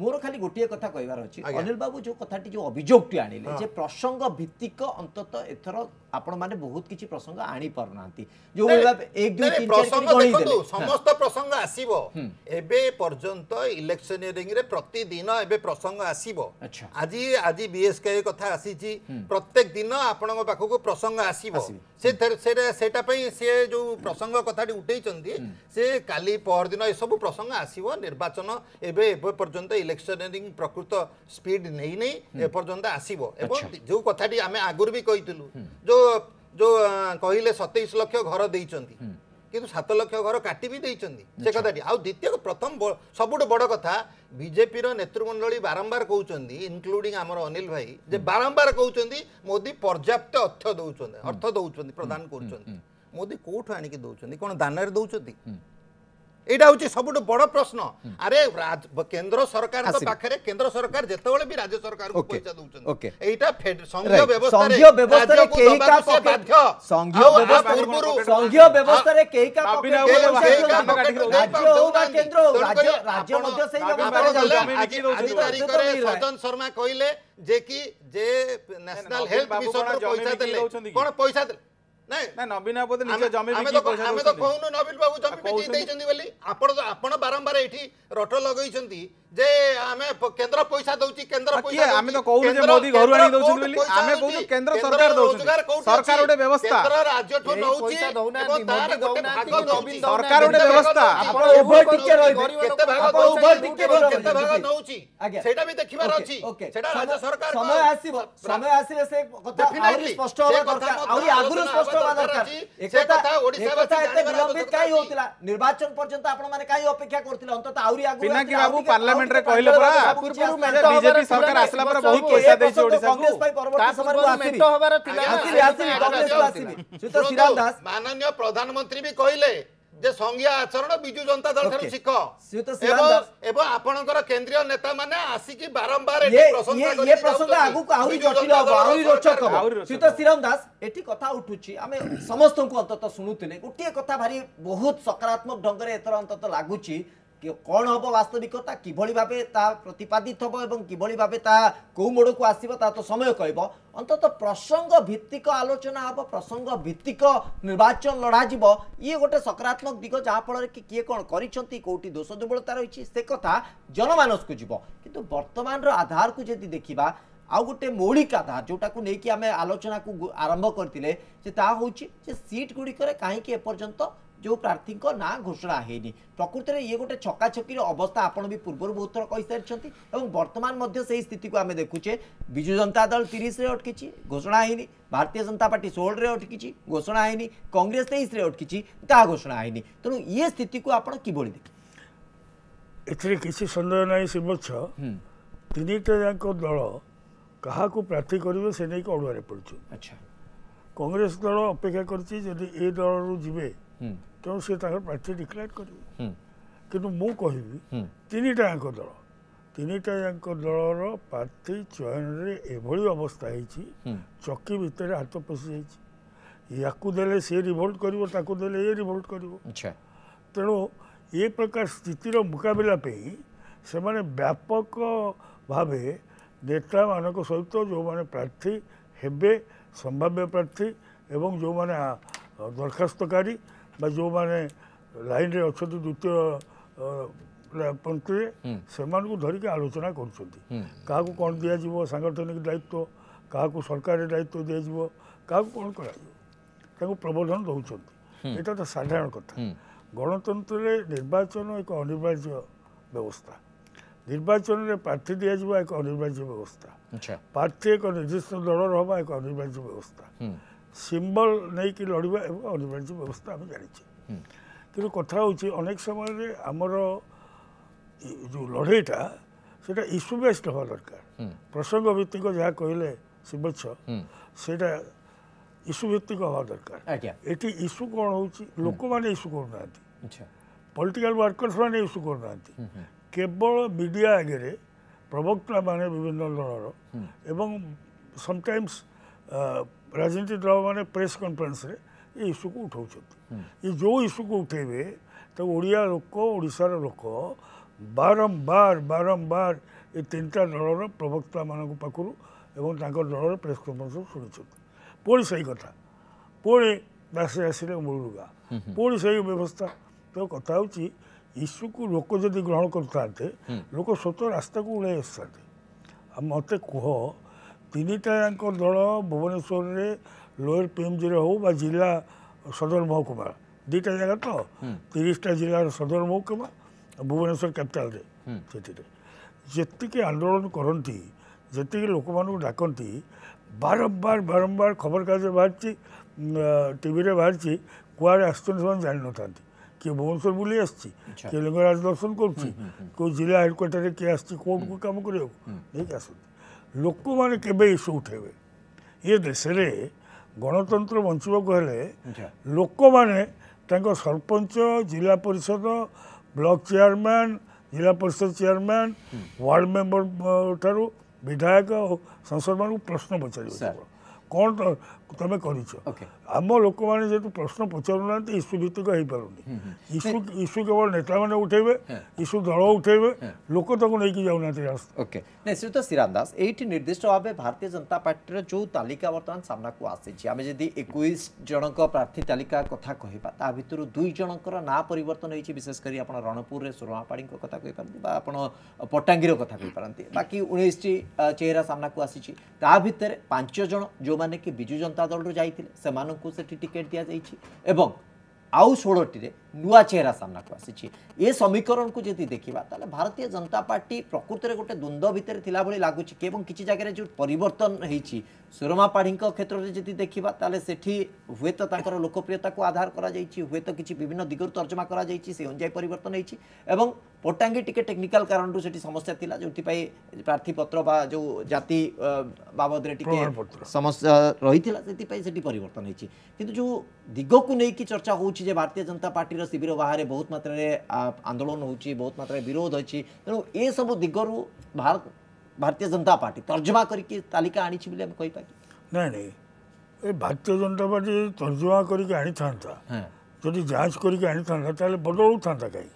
ମୋର ଖାଲି ଗୋଟିଏ କଥା କହିବାର ଅଛି ଅନିଲ ବାବୁ ଯେଉଁ କଥାଟି ଯେଉଁ ଅଭିଯୋଗଟି ଆଣିଲେ ଯେ ପ୍ରସଙ୍ଗ ଭିତ୍ତିକ ଅନ୍ତତଃ ଏଥର ଆପଣମାନେ ବହୁତ କିଛି ପ୍ରସଙ୍ଗ ଆଣିପାରୁନାହାନ୍ତି ସମସ୍ତ ପ୍ରସଙ୍ଗ ଆସିବ ଏବେ ପର୍ଯ୍ୟନ୍ତ ଇଲେକ୍ସନିୟରିଂରେ ପ୍ରତିଦିନ ଏବେ ପ୍ରସଙ୍ଗ ଆସିବ ଆଜି ଆଜି ବିଏସ୍କେ କଥା ଆସିଛି ପ୍ରତ୍ୟେକ ଦିନ ଆପଣଙ୍କ ପାଖକୁ ପ୍ରସଙ୍ଗ ଆସିବ সেটা পাই সে যে প্রসঙ্গ কথাটি উঠাইছেন সে কালি পরদিন এসব প্রসঙ্গ আসব নির্বাচন এবে এবে পর্যন্ত ইলেকশনিং প্রকৃত স্পিড নেই নেই এ পর্যন্ত আসব এবং যে কথাটি আমি আগর বি কইলু যে যে কহিলে সতেইশ লক্ষ ঘর দিয়েছেন কিন্তু সাত লক্ষ ঘর কাটি বি দিয়েছেন সে কথাটি আউ দ্বিতীয় প্রথম সবু বড় কথা বিজেপি নেতৃমণ্ডলী বারম্বার কৌন ইনক্লুডিং আমার অনিল ভাই যে বারম্বার কৌন মোদি পর্যাপ্ত অর্থ দৌঁচ অর্থ দৌঁচ প্রদান করছেন মোদি কোঠু আনিকি দৌঁচ কোণ দানের দৌঁচ এটা হচ্ছে ସବୁଠୁ বড় প্রশ্ন আরে কেন্দ্র সরকার পাখে কেন্দ্র সরকার যেতবে বি রাজ্য সরকার পয়সা দৌছেন এইটা সংঘীয় ব্যবস্থারে সংঘীয় কেহি কা পক্ষে সংঘীয় ব্যবস্থা পূর্বরু সংঘীয় ব্যবস্থারে কেহি কা শর্মা কইলে যে কি যে ন্যাশনাল হেলথ মিশনর পয়সা দেলে কোন পয়সা দেলে ନବୀନ ବାବୁ ନିଜ ଜମି ଆମେ ତ କହୁନୁ ନବୀନ ବାବୁ ଜମି ବିକି ଦେଇଛନ୍ତି ବୋଲି ଆପଣ ଆପଣ ବାରମ୍ବାର ଏଠି ରଟ ଲଗେଇଛନ୍ତି जे आमे केंद्र पैसा दउची केंद्र पैसा आमे तो कहू जे मोदी घर आनी दउछन बोली आमे कहू जे केंद्र सरकार दउछन सरकार ओडे व्यवस्था केंद्र राज्य ठो नउची एको तार गोटे भाग गोविंद सरकार ओडे व्यवस्था आपन उभय टिके रहिबे केते भाग उभय टिके बोल केते भाग नउची सेटा भी देखिबार अछि सेटा राज्य सरकार समय आसीबो समय आसीले से कथा आउरी स्पष्ट होबा दरकार आउरी आगुरु स्पष्ट होबा दरकार एकटा कथा ओडिसा बता एते विलंबित काई होतला निर्वाचन पर्यंत आपन माने काई अपेक्षा करथिले अंततः आउरी आगुरु बिना बाबू पार्लामेंट गवर्नमेंट रे कहिले पर पूर्वपुर मेंटो बीजेपी सरकार आसला पर बहुत पैसा दे छि ओडिसा को ता समय पर मेंटो होवार थिला आसी आसी कांग्रेस आसी सुत सिराल दास माननीय प्रधानमंत्री भी कहिले जे संघिया आचरण बिजू जनता दल थरु सिखो सुत सिराल दास एबो आपनकर केंद्रीय नेता माने आसी की बारंबार ए प्रसंग ये प्रसंग आगु को आउरी जटिल होबो आउरी रोचक होबो सुत सिराल दास एठी कथा उठुची आमे समस्त को अंतत सुनुतिले गुटिए कथा भारी बहुत सकारात्मक ढंग रे एतर अंतत लागुची କ'ଣ ହେବ ବାସ୍ତବିକତା କିଭଳି ଭାବେ ତା ପ୍ରତିପାଦିତ ହେବ ଏବଂ କିଭଳି ଭାବେ ତା କେଉଁ ମୋଡ଼କୁ ଆସିବ ତା ତ ସମୟ କହିବ ଅନ୍ତତଃ ପ୍ରସଙ୍ଗ ଭିତ୍ତିକ ଆଲୋଚନା ହେବ ପ୍ରସଙ୍ଗ ଭିତ୍ତିକ ନିର୍ବାଚନ ଲଢ଼ାଯିବ ଇଏ ଗୋଟେ ସକାରାତ୍ମକ ଦିଗ ଯାହାଫଳରେ କି କିଏ କ'ଣ କରିଛନ୍ତି କେଉଁଠି ଦୋଷ ଦୁର୍ବଳତା ରହିଛି ସେ କଥା ଜନମାନସକୁ ଯିବ କିନ୍ତୁ ବର୍ତ୍ତମାନର ଆଧାରକୁ ଯଦି ଦେଖିବା ଆଉ ଗୋଟେ ମୌଳିକ ଆଧାର ଯେଉଁଟାକୁ ନେଇକି ଆମେ ଆଲୋଚନାକୁ ଆରମ୍ଭ କରିଥିଲେ ଯେ ତାହା ହେଉଛି ଯେ ସିଟ୍ ଗୁଡ଼ିକରେ କାହିଁକି ଏପର୍ଯ୍ୟନ୍ତ ଯେଉଁ ପ୍ରାର୍ଥୀଙ୍କ ନାଁ ଘୋଷଣା ହେଇନି ପ୍ରକୃତରେ ଇଏ ଗୋଟେ ଛକାଛକିର ଅବସ୍ଥା ଆପଣ ବି ପୂର୍ବରୁ ବହୁତ ଥର କହିସାରିଛନ୍ତି ଏବଂ ବର୍ତ୍ତମାନ ମଧ୍ୟ ସେହି ସ୍ଥିତିକୁ ଆମେ ଦେଖୁଛେ ବିଜୁ ଜନତା ଦଳ ତିରିଶରେ ଅଟକିଛି ଘୋଷଣା ହେଇନି ଭାରତୀୟ ଜନତା ପାର୍ଟି ଷୋହଳରେ ଅଟକିଛି ଘୋଷଣା ହେଇନି କଂଗ୍ରେସ ତେଇଶରେ ଅଟକିଛି ତାହା ଘୋଷଣା ହେଇନି ତେଣୁ ଇଏ ସ୍ଥିତିକୁ ଆପଣ କିଭଳି ଦେଖିବେ ଏଥିରେ କିଛି ସନ୍ଦେହ ନାହିଁ ଶିବଛ ତିନିଟା ଯାକ ଦଳ କାହାକୁ ପ୍ରାର୍ଥୀ କରିବେ ସେ ନେଇକି ଅଡ଼ୁଆରେ ପଡ଼ୁଛୁ ଆଚ୍ଛା କଂଗ୍ରେସ ଦଳ ଅପେକ୍ଷା କରିଛି ଯଦି ଏ ଦଳରୁ ଯିବେ ତେଣୁ ସେ ତାଙ୍କର ପ୍ରାର୍ଥୀ ଡିକ୍ଲେୟାର କରିବେ କିନ୍ତୁ ମୁଁ କହିବି ତିନିଟା ଯାକ ଦଳ ତିନିଟା ଯାକ ଦଳର ପ୍ରାର୍ଥୀ ଚୟନରେ ଏଭଳି ଅବସ୍ଥା ହେଇଛି ଚକି ଭିତରେ ହାତ ପଶିଯାଇଛି ୟାକୁ ଦେଲେ ସିଏ ରିଭୋଲ୍ଟ କରିବ ତାକୁ ଦେଲେ ଇଏ ରିଭୋଲ୍ଟ କରିବ ତେଣୁ ଏ ପ୍ରକାର ସ୍ଥିତିର ମୁକାବିଲା ପାଇଁ ସେମାନେ ବ୍ୟାପକ ଭାବେ ନେତାମାନଙ୍କ ସହିତ ଯେଉଁମାନେ ପ୍ରାର୍ଥୀ ହେବେ ସମ୍ଭାବ୍ୟ ପ୍ରାର୍ଥୀ ଏବଂ ଯେଉଁମାନେ ଦରଖାସ୍ତକାରୀ ବା ଯେଉଁମାନେ ଲାଇନ୍ରେ ଅଛନ୍ତି ଦ୍ୱିତୀୟ ପନ୍ଥୀରେ ସେମାନଙ୍କୁ ଧରିକି ଆଲୋଚନା କରୁଛନ୍ତି କାହାକୁ କ'ଣ ଦିଆଯିବ ସାଂଗଠନିକ ଦାୟିତ୍ୱ କାହାକୁ ସରକାରୀ ଦାୟିତ୍ୱ ଦିଆଯିବ କାହାକୁ କ'ଣ କରାଯିବ ତାଙ୍କୁ ପ୍ରବୋଧନ ଦେଉଛନ୍ତି ଏଇଟା ତ ସାଧାରଣ କଥା ଗଣତନ୍ତ୍ରରେ ନିର୍ବାଚନ ଏକ ଅନିବାର୍ଯ୍ୟ ବ୍ୟବସ୍ଥା ନିର୍ବାଚନରେ ପ୍ରାର୍ଥୀ ଦିଆଯିବା ଏକ ଅନିବାର୍ଯ୍ୟ ବ୍ୟବସ୍ଥା ପ୍ରାର୍ଥୀ ଏକ ନିର୍ଦ୍ଦିଷ୍ଟ ଦଳର ହେବା ଏକ ଅନିବାର୍ଯ୍ୟ ବ୍ୟବସ୍ଥା ସିମ୍ବଲ ନେଇକି ଲଢ଼ିବା ଏବଂ ଅନିବାର୍ଯ୍ୟ ବ୍ୟବସ୍ଥା ଆମେ ଜାଣିଛୁ ତେଣୁ କଥା ହେଉଛି ଅନେକ ସମୟରେ ଆମର ଯେଉଁ ଲଢ଼େଇଟା ସେଇଟା ଇସ୍ୟୁ ବେସ୍ଡ ହେବା ଦରକାର ପ୍ରସଙ୍ଗ ଭିତ୍ତିକ ଯାହା କହିଲେ ଶିବଚ୍ଛ ସେଇଟା ଇସ୍ୟୁ ଭିତ୍ତିକ ହେବା ଦରକାର ଏଠି ଇସ୍ୟୁ କ'ଣ ହେଉଛି ଲୋକମାନେ ଇସ୍ୟୁ କରୁନାହାନ୍ତି ପଲିଟିକାଲ ୱାର୍କର୍ସ ମାନେ ଇସ୍ୟୁ କରୁନାହାନ୍ତି କେବଳ ମିଡ଼ିଆ ଆଗରେ ପ୍ରବକ୍ତାମାନେ ବିଭିନ୍ନ ଦଳର ଏବଂ ସମଟାଇମ୍ସ ରାଜନୀତି ଦଳମାନେ ପ୍ରେସ୍ କନ୍ଫରେନ୍ସରେ ଏ ଇସ୍ୟୁକୁ ଉଠାଉଛନ୍ତି ଏ ଯେଉଁ ଇସ୍ୟୁକୁ ଉଠାଇବେ ତ ଓଡ଼ିଆ ଲୋକ ଓଡ଼ିଶାର ଲୋକ ବାରମ୍ବାର ବାରମ୍ବାର ଏ ତିନିଟା ଦଳର ପ୍ରବକ୍ତାମାନଙ୍କ ପାଖରୁ ଏବଂ ତାଙ୍କ ଦଳର ପ୍ରେସ୍ କନ୍ଫରେନ୍ସରୁ ଶୁଣିଛନ୍ତି ପୁଣି ସେଇ କଥା ପୁଣି ଦାସରେ ଆସିଲେ ମୂଳୁଗା ପୁଣି ସେଇ ବ୍ୟବସ୍ଥା ତ କଥା ହେଉଛି ଇସ୍ୟୁକୁ ଲୋକ ଯଦି ଗ୍ରହଣ କରିଥାନ୍ତେ ଲୋକ ସ୍ୱତଃ ରାସ୍ତାକୁ ଓଳେଇ ଆସିଥାନ୍ତେ ଆଉ ମୋତେ କୁହ ତିନିଟାଯାକ ଦଳ ଭୁବନେଶ୍ୱରରେ ଲୋୟର ପିଏମ୍ଜିରେ ହେଉ ବା ଜିଲ୍ଲା ସଦର ମହକୁମା ଦୁଇଟା ଜାଗା ତ ତିରିଶଟା ଜିଲ୍ଲାର ସଦର ମହକୁମା ଭୁବନେଶ୍ୱର କ୍ୟାପିଟାଲରେ ସେଥିରେ ଯେତିକି ଆନ୍ଦୋଳନ କରନ୍ତି ଯେତିକି ଲୋକମାନଙ୍କୁ ଡାକନ୍ତି ବାରମ୍ବାର ବାରମ୍ବାର ଖବରକାଗଜରେ ବାହାରିଛି ଟିଭିରେ ବାହାରିଛି କୁଆଡ଼େ ଆସୁଛନ୍ତି ସେମାନେ ଜାଣିନଥାନ୍ତି କିଏ ଭୁବନେଶ୍ୱର ବୁଲି ଆସିଛି କିଏ ଲିଙ୍ଗରାଜ ଦର୍ଶନ କରୁଛି କେଉଁ ଜିଲ୍ଲା ହେଡ଼କ୍ୱାର୍ଟରରେ କିଏ ଆସିଛି କୋର୍ଟକୁ କାମ କରିବାକୁ ନେଇକି ଆସନ୍ତି ଲୋକମାନେ କେବେ ଇସ୍ୟୁ ଉଠେଇବେ ଇଏ ଦେଶରେ ଗଣତନ୍ତ୍ର ବଞ୍ଚିବାକୁ ହେଲେ ଲୋକମାନେ ତାଙ୍କ ସରପଞ୍ଚ ଜିଲ୍ଲା ପରିଷଦ ବ୍ଲକ ଚେୟାରମ୍ୟାନ୍ ଜିଲ୍ଲା ପରିଷଦ ଚେୟାରମ୍ୟାନ୍ ୱାର୍ଡ଼ ମେମ୍ବର ଠାରୁ ବିଧାୟକ ଓ ସାଂସଦମାନଙ୍କୁ ପ୍ରଶ୍ନ ପଚାରିବେ କ'ଣ તમે કર્યું છે આમાં ଲୋକମାନେ ଯେହେତୁ ପ୍ରଶ୍ନ ପଚାରୁନାହାନ୍ତି ଇସ୍ୟୁ ଭିତ୍ତିକ ହେଇପାରୁନି ଇସ୍ୟୁ ଇସ୍ୟୁ କେବଳ ନେତାମାନେ ଉଠେଇବେ ଇସ୍ୟୁ ଦଳ ଉଠେଇବେ ଲୋକ ତାକୁ ନେଇକି ଯାଉନାହାନ୍ତି ରାସ୍ତା ଓକେ ନାଇଁ ଶ୍ରୀଯୁକ୍ତ ଶ୍ରୀରାମ ଦାସ ଏଇଠି ନିର୍ଦ୍ଦିଷ୍ଟ ଭାବେ ଭାରତୀୟ ଜନତା ପାର୍ଟିର ଯେଉଁ ତାଲିକା ବର୍ତ୍ତମାନ ସାମ୍ନାକୁ ଆସିଛି ଆମେ ଯଦି ଏକୋଇଶ ଜଣଙ୍କ ପ୍ରାର୍ଥୀ ତାଲିକା କଥା କହିବା ତା ଭିତରୁ ଦୁଇ ଜଣଙ୍କର ନାଁ ପରିବର୍ତ୍ତନ ହେଇଛି ବିଶେଷ କରି ଆପଣ ରଣପୁରରେ ସୁରମାପାଡ଼ିଙ୍କ କଥା କହିପାରନ୍ତି ବା ଆପଣ ପଟ୍ଟାଙ୍ଗୀର କଥା କହିପାରନ୍ତି ବାକି ଉଣେଇଶଟି ଚେହେରା ସାମ୍ନାକୁ ଆସିଛି ତା ଭିତରେ ପାଞ୍ଚ ଜଣ ଯେଉଁମାନେ କି ବିଜୁ ଜନତା ନେତା ଦଳରୁ ଯାଇଥିଲେ ସେମାନଙ୍କୁ ସେଠି ଟିକେଟ୍ ଦିଆଯାଇଛି ଏବଂ ଆଉ ଷୋହଳଟିରେ ନୂଆ ଚେହେରା ସାମ୍ନାକୁ ଆସିଛି ଏ ସମୀକରଣକୁ ଯଦି ଦେଖିବା ତାହେଲେ ଭାରତୀୟ ଜନତା ପାର୍ଟି ପ୍ରକୃତରେ ଗୋଟେ ଦ୍ୱନ୍ଦ୍ୱ ଭିତରେ ଥିଲା ଭଳି ଲାଗୁଛି କି ଏବଂ କିଛି ଜାଗାରେ ଯେଉଁ ପରିବର୍ତ୍ତନ ହେଇଛି ସୁରମା ପାଢ଼ୀଙ୍କ କ୍ଷେତ୍ରରେ ଯଦି ଦେଖିବା ତାହେଲେ ସେଠି ହୁଏତ ତାଙ୍କର ଲୋକପ୍ରିୟତାକୁ ଆଧାର କରାଯାଇଛି ହୁଏତ କିଛି ବିଭିନ୍ନ ଦିଗରୁ ତର୍ଜମା କରାଯାଇଛି ସେ ଅନୁଯାୟୀ ପରିବର୍ତ୍ତନ ହେଇଛି ଏବଂ ପଟାଙ୍ଗୀ ଟିକେ ଟେକ୍ନିକାଲ କାରଣରୁ ସେଠି ସମସ୍ୟା ଥିଲା ଯେଉଁଥିପାଇଁ ପ୍ରାର୍ଥୀପତ୍ର ବା ଯେଉଁ ଜାତି ବାବଦରେ ଟିକେ ସମସ୍ୟା ରହିଥିଲା ସେଥିପାଇଁ ସେଠି ପରିବର୍ତ୍ତନ ହେଇଛି କିନ୍ତୁ ଯେଉଁ ଦିଗକୁ ନେଇକି ଚର୍ଚ୍ଚା ହେଉଛି ଯେ ଭାରତୀୟ ଜନତା ପାର୍ଟିର ଶିବିର ବାହାରେ ବହୁତ ମାତ୍ରାରେ ଆନ୍ଦୋଳନ ହେଉଛି ବହୁତ ମାତ୍ରାରେ ବିରୋଧ ଅଛି ତେଣୁ ଏସବୁ ଦିଗରୁ ଭାରତ ଭାରତୀୟ ଜନତା ପାର୍ଟି ତର୍ଜମା କରିକି ତାଲିକା ଆଣିଛି ବୋଲି ଆମେ କହିପାରିବା ନାଇଁ ନାଇଁ ଏ ଭାରତୀୟ ଜନତା ପାର୍ଟି ତର୍ଜମା କରିକି ଆଣିଥାନ୍ତା ଯଦି ଯାଞ୍ଚ କରିକି ଆଣିଥାନ୍ତା ତାହେଲେ ବଦଳ ହଉଥାନ୍ତା କାହିଁ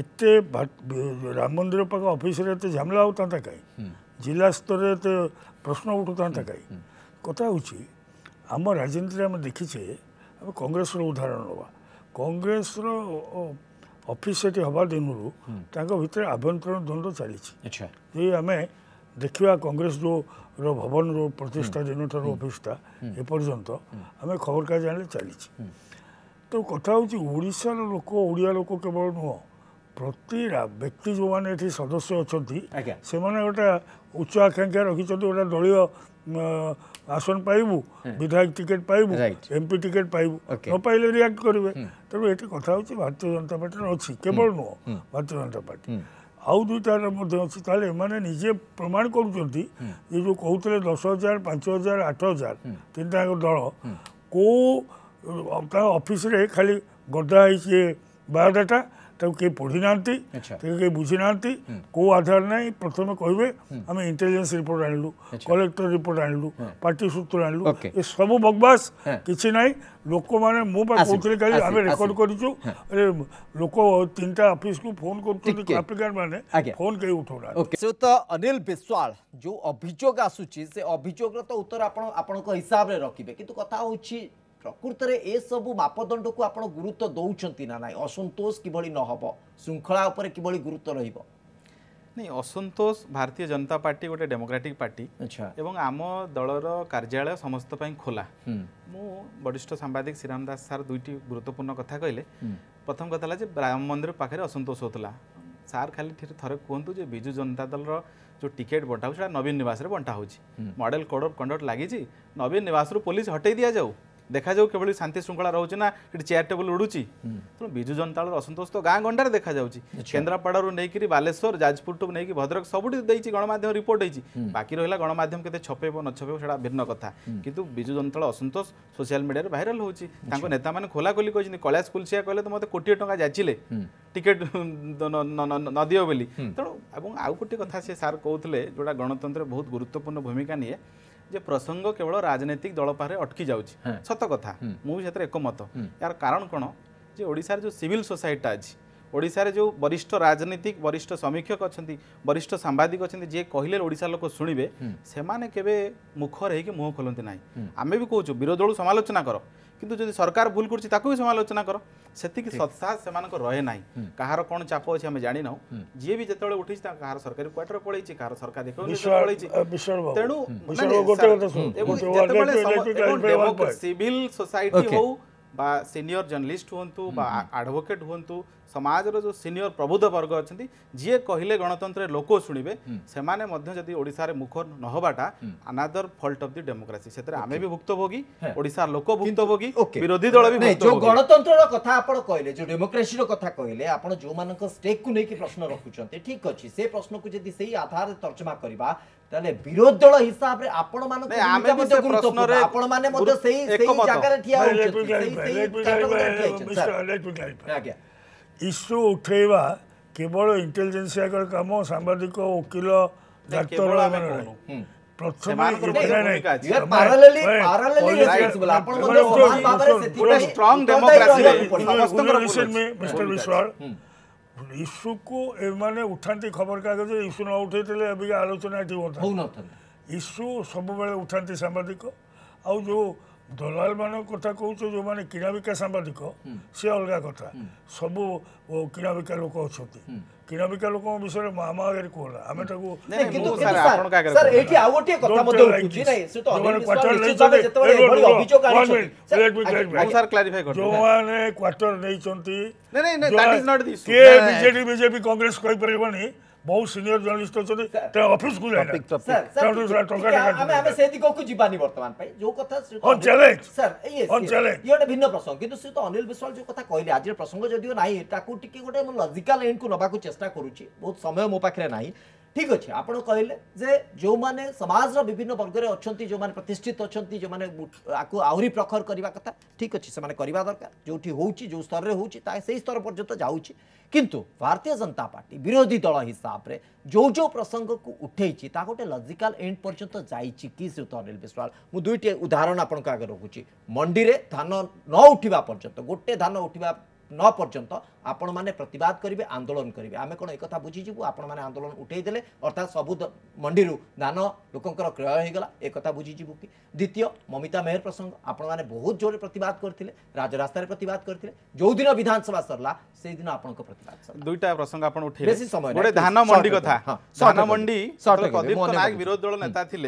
ଏତେ ରାମ ମନ୍ଦିର ପାଖ ଅଫିସରେ ଏତେ ଝାମଲା ହେଉଥାନ୍ତା କାହିଁ ଜିଲ୍ଲା ସ୍ତରରେ ଏତେ ପ୍ରଶ୍ନ ଉଠୁଥାନ୍ତା କାହିଁ କଥା ହେଉଛି ଆମ ରାଜନୀତିରେ ଆମେ ଦେଖିଛେ ଆମେ କଂଗ୍ରେସର ଉଦାହରଣ ନେବା କଂଗ୍ରେସର ଅଫିସ ସେଠି ହେବା ଦିନରୁ ତାଙ୍କ ଭିତରେ ଆଭ୍ୟନ୍ତରୀଣ ଦ୍ୱନ୍ଦ୍ୱ ଚାଲିଛି ଯଦି ଆମେ ଦେଖିବା କଂଗ୍ରେସ ଯେଉଁର ଭବନର ପ୍ରତିଷ୍ଠା ଦିନଠାରୁ ଅଫିସଟା ଏପର୍ଯ୍ୟନ୍ତ ଆମେ ଖବରକାଗଜ ଆଣିଲେ ଚାଲିଛି ତେଣୁ କଥା ହେଉଛି ଓଡ଼ିଶାର ଲୋକ ଓଡ଼ିଆ ଲୋକ କେବଳ ନୁହଁ ପ୍ରତି ବ୍ୟକ୍ତି ଯେଉଁମାନେ ଏଠି ସଦସ୍ୟ ଅଛନ୍ତି ସେମାନେ ଗୋଟେ ଉଚ୍ଚ ଆକାଂକ୍ଷା ରଖିଛନ୍ତି ଗୋଟେ ଦଳୀୟ ଆସନ ପାଇବୁ ବିଧାୟକ ଟିକେଟ୍ ପାଇବୁ ଏମ୍ପି ଟିକେଟ୍ ପାଇବୁ ନ ପାଇଲେ ରିଆକ୍ଟ କରିବେ ତେଣୁ ଏଠି କଥା ହେଉଛି ଭାରତୀୟ ଜନତା ପାର୍ଟିର ଅଛି କେବଳ ନୁହଁ ଭାରତୀୟ ଜନତା ପାର୍ଟି ଆଉ ଦୁଇଟାର ମଧ୍ୟ ଅଛି ତାହେଲେ ଏମାନେ ନିଜେ ପ୍ରମାଣ କରୁଛନ୍ତି ଏ ଯେଉଁ କହୁଥିଲେ ଦଶ ହଜାର ପାଞ୍ଚ ହଜାର ଆଠ ହଜାର ତିନିଟାଙ୍କ ଦଳ କେଉଁ ତା ଅଫିସରେ ଖାଲି ଗଦା ହେଇଛି ବାୟୋଡାଟା ତାକୁ କେହି ପଢ଼ି ନାହାନ୍ତି ତାକୁ କେହି ବୁଝି ନାହାନ୍ତି କେଉଁ ଆଧାର ନାହିଁ ପ୍ରଥମେ କହିବେ ଆମେ ଇଣ୍ଟେଲିଜେନ୍ସ ରିପୋର୍ଟ ଆଣିଲୁ କଲେକ୍ଟର ରିପୋର୍ଟ ଆଣିଲୁ ପାର୍ଟି ସୂତ୍ର ଆଣିଲୁ ଏସବୁ ବକବାସ କିଛି ନାହିଁ ଲୋକମାନେ ମୁଁ ବା କହୁଥିଲି କାଲି ଆମେ ରେକର୍ଡ କରିଛୁ ଲୋକ ତିନିଟା ଅଫିସକୁ ଫୋନ କରୁଛନ୍ତି ଆପ୍ଲିକାଣ୍ଟ ମାନେ ଫୋନ କେହି ଉଠାଉନାହାନ୍ତି ଶ୍ରୀଯୁକ୍ତ ଅନିଲ ବିଶ୍ୱାଳ ଯେଉଁ ଅଭିଯୋଗ ଆସୁଛି ସେ ଅଭିଯୋଗର ତ ଉତ୍ତର ଆପଣ ଆପଣଙ୍କ ହିସାବରେ ରଖିବେ କିନ୍ତୁ କଥା ହେଉଛି ପ୍ରକୃତରେ ଏସବୁ ମାପଦଣ୍ଡକୁ ଆପଣ ଗୁରୁତ୍ୱ ଦେଉଛନ୍ତି ନା ନାହିଁ ଅସନ୍ତୋଷ କିଭଳି ନହେବ ଶୃଙ୍ଖଳା ଉପରେ କିଭଳି ଗୁରୁତ୍ୱ ରହିବ ନାଇଁ ଅସନ୍ତୋଷ ଭାରତୀୟ ଜନତା ପାର୍ଟି ଗୋଟେ ଡେମୋକ୍ରାଟିକ୍ ପାର୍ଟି ଏବଂ ଆମ ଦଳର କାର୍ଯ୍ୟାଳୟ ସମସ୍ତ ପାଇଁ ଖୋଲା ମୁଁ ବରିଷ୍ଠ ସାମ୍ବାଦିକ ଶ୍ରୀରାମ ଦାସ ସାର୍ ଦୁଇଟି ଗୁରୁତ୍ୱପୂର୍ଣ୍ଣ କଥା କହିଲେ ପ୍ରଥମ କଥା ହେଲା ଯେ ରାମ ମନ୍ଦିର ପାଖରେ ଅସନ୍ତୋଷ ହେଉଥିଲା ସାର୍ ଖାଲି ଥରେ କୁହନ୍ତୁ ଯେ ବିଜୁ ଜନତା ଦଳର ଯେଉଁ ଟିକେଟ୍ ବଣ୍ଟା ହେଉଛି ସେଇଟା ନବୀନ ନିବାସରେ ବଣ୍ଟା ହେଉଛି ମଡ଼େଲ କୋଡ଼ ଅଫ୍ କଣ୍ଡକ୍ଟ ଲାଗିଛି ନବୀନ ନିବାସରୁ ପୋଲିସ ହଟେଇ ଦିଆଯାଉ দেখাযাও কিভাবে শান্তি শৃঙ্খলা রয়েছে না সেটি চেয়ার টেবুল উড়ুচি তেমন বিজু জনতা দলর অসন্তোষ তো গাঁ দেখা যাচ্ছে কেন্দ্রাপড়ার নেইকি বালেশ্বর যাজপুর টু নেই ভদ্রক সবুটি দিয়েছি গণমাধ্যম রিপোর্ট হয়েছে বাকি রহলা গণমাধ্যম কেতে ছপেব ন ছপেব সেটা ভিন্ন কথা কিন্তু বিজু জনতা দল অসন্তোষ সোশিয়াল মিডিয়ায় ভাইরাল হচ্ছে তাঁর নেতা মানে খোলাখোলি কিন্তু কৈলাস কুলসিয়া কে তো মতো কোটি টাকা যাচিলে টিকেট নদিও বলে তেমন এবং আউ গোটি কথা সে স্যার কৌলে যেটা গণতন্ত্রের বহু গুরুত্বপূর্ণ ভূমিকা নিয়ে যে প্রসঙ্গ কেবল রাজনৈতিক দল পাখে অটকি যাচ্ছে হ্যাঁ। সত কথা মু সেতরে একমত এর কারণ কোণ যে ওড়িশার যে সিভিল সোসাইটিটা আছে ওড়িশার যে বরিষ্ঠ রাজনৈতিক বরিষ্ঠ সমীক্ষক অনেক বরিষ্ঠ সাংবাদিক অনেক যে কহিলে ওড়িশার লোক শুণবে সে কেবে মুখর হয়ে মুহ খোলতে না আমি বি কৌছু বিরোধী দল সমালোচনা কর কিন্তু যদি সরকার ভুল করছে তাকে বি সমালোচনা কর সেতিকি সৎসাহস সেমানক রয়ে নাই কাহার কোন চাপ আছে আমি জানি নাও যিয়ে বি যেতবেলে উঠিছে তা কাহার সরকারি কোয়ার্টার পড়েছে কাহার সরকার দেখো পড়েছে তেণু যেতবেলে সিভিল সোসাইটি হও ବା ସିନିୟର ଜର୍ଣ୍ଣାଲିଷ୍ଟ ହୁଅନ୍ତୁ ବା ଆଡ଼ଭୋକେଟ୍ ହୁଅନ୍ତୁ ସମାଜର ଯେଉଁ ସିନିୟର ପ୍ରବୁଦ୍ଧ ବର୍ଗ ଅଛନ୍ତି ଯିଏ କହିଲେ ଗଣତନ୍ତ୍ରରେ ଲୋକ ଶୁଣିବେ ସେମାନେ ମଧ୍ୟ ଯଦି ଓଡ଼ିଶାରେ ମୁଖ ନ ହେବାଟା another fault of the democracy ସେଥିରେ ଆମେ ବି ଭୁକ୍ତଭୋଗୀ ଓଡ଼ିଶାର ଲୋକ ଭୁକ୍ତଭୋଗୀ ବିରୋଧୀ ଦଳ ବି ଯୋଉ ଗଣତନ୍ତ୍ରର କଥା ଆପଣ କହିଲେ ଯୋଉ ଡେମୋକ୍ରାସିର କଥା କହିଲେ ଆପଣ ଯୋଉମାନଙ୍କ ଷ୍ଟେକ୍କୁ ନେଇକି ପ୍ରଶ୍ନ ରଖୁଛନ୍ତି ଠିକ୍ ଅଛି ସେ ପ୍ରଶ୍ନକୁ ଯଦି ସେଇ ଆଧାରରେ ତର୍ଜମା କରିବା ତାହେଲେ ବିରୋଧୀ ଦଳ ହିସାବରେ ଆପଣମାନଙ୍କ ଆମେ ମଧ୍ୟ ଗୁରୁତ୍ୱପୂର୍ଣ୍ଣ ଆପଣମାନେ ମଧ୍ୟ ସେଇ ସେଇ ଜାଗାରେ ଠିଆ ହୋଇଛନ୍ତି ଇସ୍ୟୁ ଉଠେଇବା କେବଳ ଇଣ୍ଟେଲିଜେନ୍ସିଆଙ୍କର କାମ ସାମ୍ବାଦିକ ଓକିଲ ଡାକ୍ତର ଆମେ ନୁହଁ मिस्टर विश्वाल ଇସୁକୁ ଏମାନେ ଉଠାନ୍ତି ଖବରକାଗଜ ଇସୁ ନ ଉଠେଇଥିଲେ ଏବେ ଆଲୋଚନା ଏଠି ହୁଅନ୍ତା ଇସୁ ସବୁବେଳେ ଉଠାନ୍ତି ସାମ୍ବାଦିକ ଆଉ ଯେଉଁ ଦଲାଲ ମାନଙ୍କ କଥା କହୁଛ ଯେଉଁମାନେ କିଣାବିକା ସାମ୍ବାଦିକ ସେ ଅଲଗା କଥା ସବୁ କିଣାବିକା ଲୋକ ଅଛନ୍ତି କିଣାବିକା ଲୋକଙ୍କ ବିଷୟରେ ମାମାଗରେ କୁହନା ଆମେ ତାକୁ ଏଠି ଆଉ ଗୋଟିଏ କଥା ମଧ୍ୟ ଉଠୁଛି ନାଇଁ ସେ ତ ଯେତେବେଳେ ଏଭଳି ଅଭିଯୋଗ ଯୋଉମାନେ କ୍ୱାର୍ଟର ନେଇଛନ୍ତି କିଏ ବିଜେଡି ବିଜେପି କଂଗ୍ରେସ କହିପାରିବନି ବହୁତ ସିନିୟର ଜର୍ଣ୍ଣାଲିଷ୍ଟ ଅଛନ୍ତି ଅଫିସକୁ ଆମେ ସେ ଦିଗକୁ ଯିବାନି ବର୍ତ୍ତମାନ ପାଇଁ ଯୋଉ କଥା ସାର୍ ଇଏ ଗୋଟେ ଭିନ୍ନ ପ୍ରସଙ୍ଗ କିନ୍ତୁ ସେ ତ ଅନିଲ ବିଶ୍ୱାଳ ଯୋଉ କଥା କହିଲେ ଆଜିର ପ୍ରସଙ୍ଗ ଯଦିଓ ନାହିଁ ତାକୁ ଟିକେ ଗୋଟେ ମୁଁ ଲଜିକାଲ ଏଣ୍ଡକୁ ନେବାକୁ ଚେଷ୍ଟା କରୁଛି ବହୁତ ସମୟ ମୋ ପାଖରେ ନାହିଁ ঠিক আছে আপনার কহিলেন যে যে সমাজর বিভিন্ন বর্গরে অনেক যে প্রতিষ্ঠিত অনেক যে আহরি প্রখর করা কথা ঠিক আছে সে করা দরকার যেটি হচ্ছে যে স্তরের হচ্ছে তা সেই স্তর পর্যন্ত যাচ্ছে কিন্তু ভারতীয় জনতা পার্টি বিরোধী দল হিসাবে যে যে প্রসঙ্গক উঠেছি তা গোটে লজিকাল এন্ড পর্যন্ত যাইছি কি শ্রীত অনিল বিশ্বাল মু দুইটি উদাহরণ আপনার আগে রাখুছি মন্ডিরে ধান ন উঠিবা পর্যন্ত গোটে ধান উঠিবা ন পৰ্যন্ত आपण माने প্রতিবাদ करिवे आंदोलन करिवे आमे कोन एक कथा बुझी जिबु आपण माने आंदोलन उठे देले अर्थात सबु मंडीरु दानो लोकंकर क्रय होइ गला एक कथा बुझी जिबु की द्वितीय মমতা মেহৰ প্রসঙ্গ आपण माने বহুত জোৰ প্রতিবাদ করতিলে ৰাজ ৰাস্তাৰ প্রতিবাদ করতিলে জৌদিনা বিধানসভা সৰলা সেইদিনা आपणক প্রতিবাদ দুটা প্রসঙ্গ आपण उठे बेसी সময়ৰ ধান মণ্ডি কথা সনা মণ্ডি সৰতে কওঁ মইক বিৰোধৰ নেতা আছিল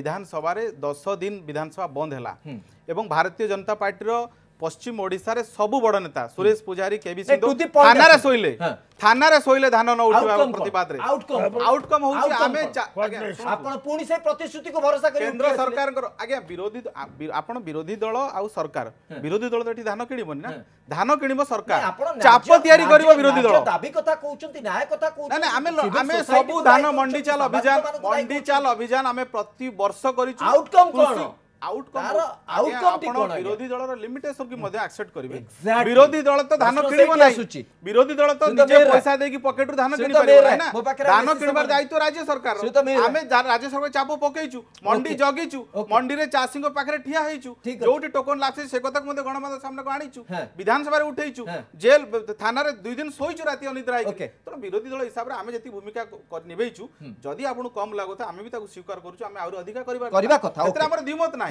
বিধানসভারে 10 দিন বিধানসভা বন্ধ হলা এবং ভাৰতীয় জনতা পাৰ্টিৰ ପଶ୍ଚିମ ଓଡ଼ିଶାରେ ସବୁ ବଡ ନେତା ସୁରେଶ ପୂଜାରୀ କେବି ସିନ୍ଧୁ ଥାନାରେ ଶୋଇଲେ ଥାନାରେ ଶୋଇଲେ ଧାନ ନ ଉଠିବା ପ୍ରତିବାଦରେ ଆଉଟକମ୍ ହଉଛି ଆମେ ପୁଣି ସେ ପ୍ରତିଶ୍ରୁତିକୁ ଭରସା କେନ୍ଦ୍ର ସରକାରଙ୍କର ଆଜ୍ଞା ବିରୋଧୀ ଆପଣ ବିରୋଧୀ ଦଳ ଆଉ ସରକାର ବିରୋଧୀ ଦଳ ତ ଏଠି ଧାନ କିଣିବନି ନା ଧାନ କିଣିବ ସରକାର ଚାପ ତିଆରି କରିବ ବିରୋଧୀ ଦଳ ଦାବି କଥା କହୁଛନ୍ତି ନ୍ୟାୟ କଥା କହୁଛନ୍ତି ଆମେ ଆମେ ସବୁ ଧାନ ମଣ୍ଡି ଚାଲ ଅଭିଯାନ ମଣ୍ଡି ଚାଲ ଅଭିଯାନ ଆମେ ପ୍ରତି ବର୍ଷ କରିଛୁ ଆଉଟକମ୍ କଣ আউটকম আউটকম কোন বিরোধী দলর লিমিটেশন কি মধ্যে অ্যাকসেপ্ট করিবে বিরোধী দল তো ধান কিনিব না বিরোধী দল তো নিজে পয়সা দেকি পকেট রু ধান কিনি পারিব না ধান কিনিবার দায়িত্ব রাজ্য সরকার আমি রাজ্য সরকার চাপ পকাইছু মন্ডি জগিছু মন্ডিরে চাষীঙ্ক পাখরে ঠিয়া হইছু যোটি টোকন লাগছে সে কথা মধ্যে গণমাধ্যম সামনেকু আনিছু বিধানসভার উঠেইছু জেল থানারে দুই দিন শোইছু রাতি অনিদ্রা হইকি তেণু বিরোধী দল হিসাবে আমি যেতি ভূমিকা নিবেইছু যদি আপনার কম লাগুতা আমি বি তাকে স্বীকার করছু আমি আহরি অধিকা করিবা কথা দ্বিমত নাই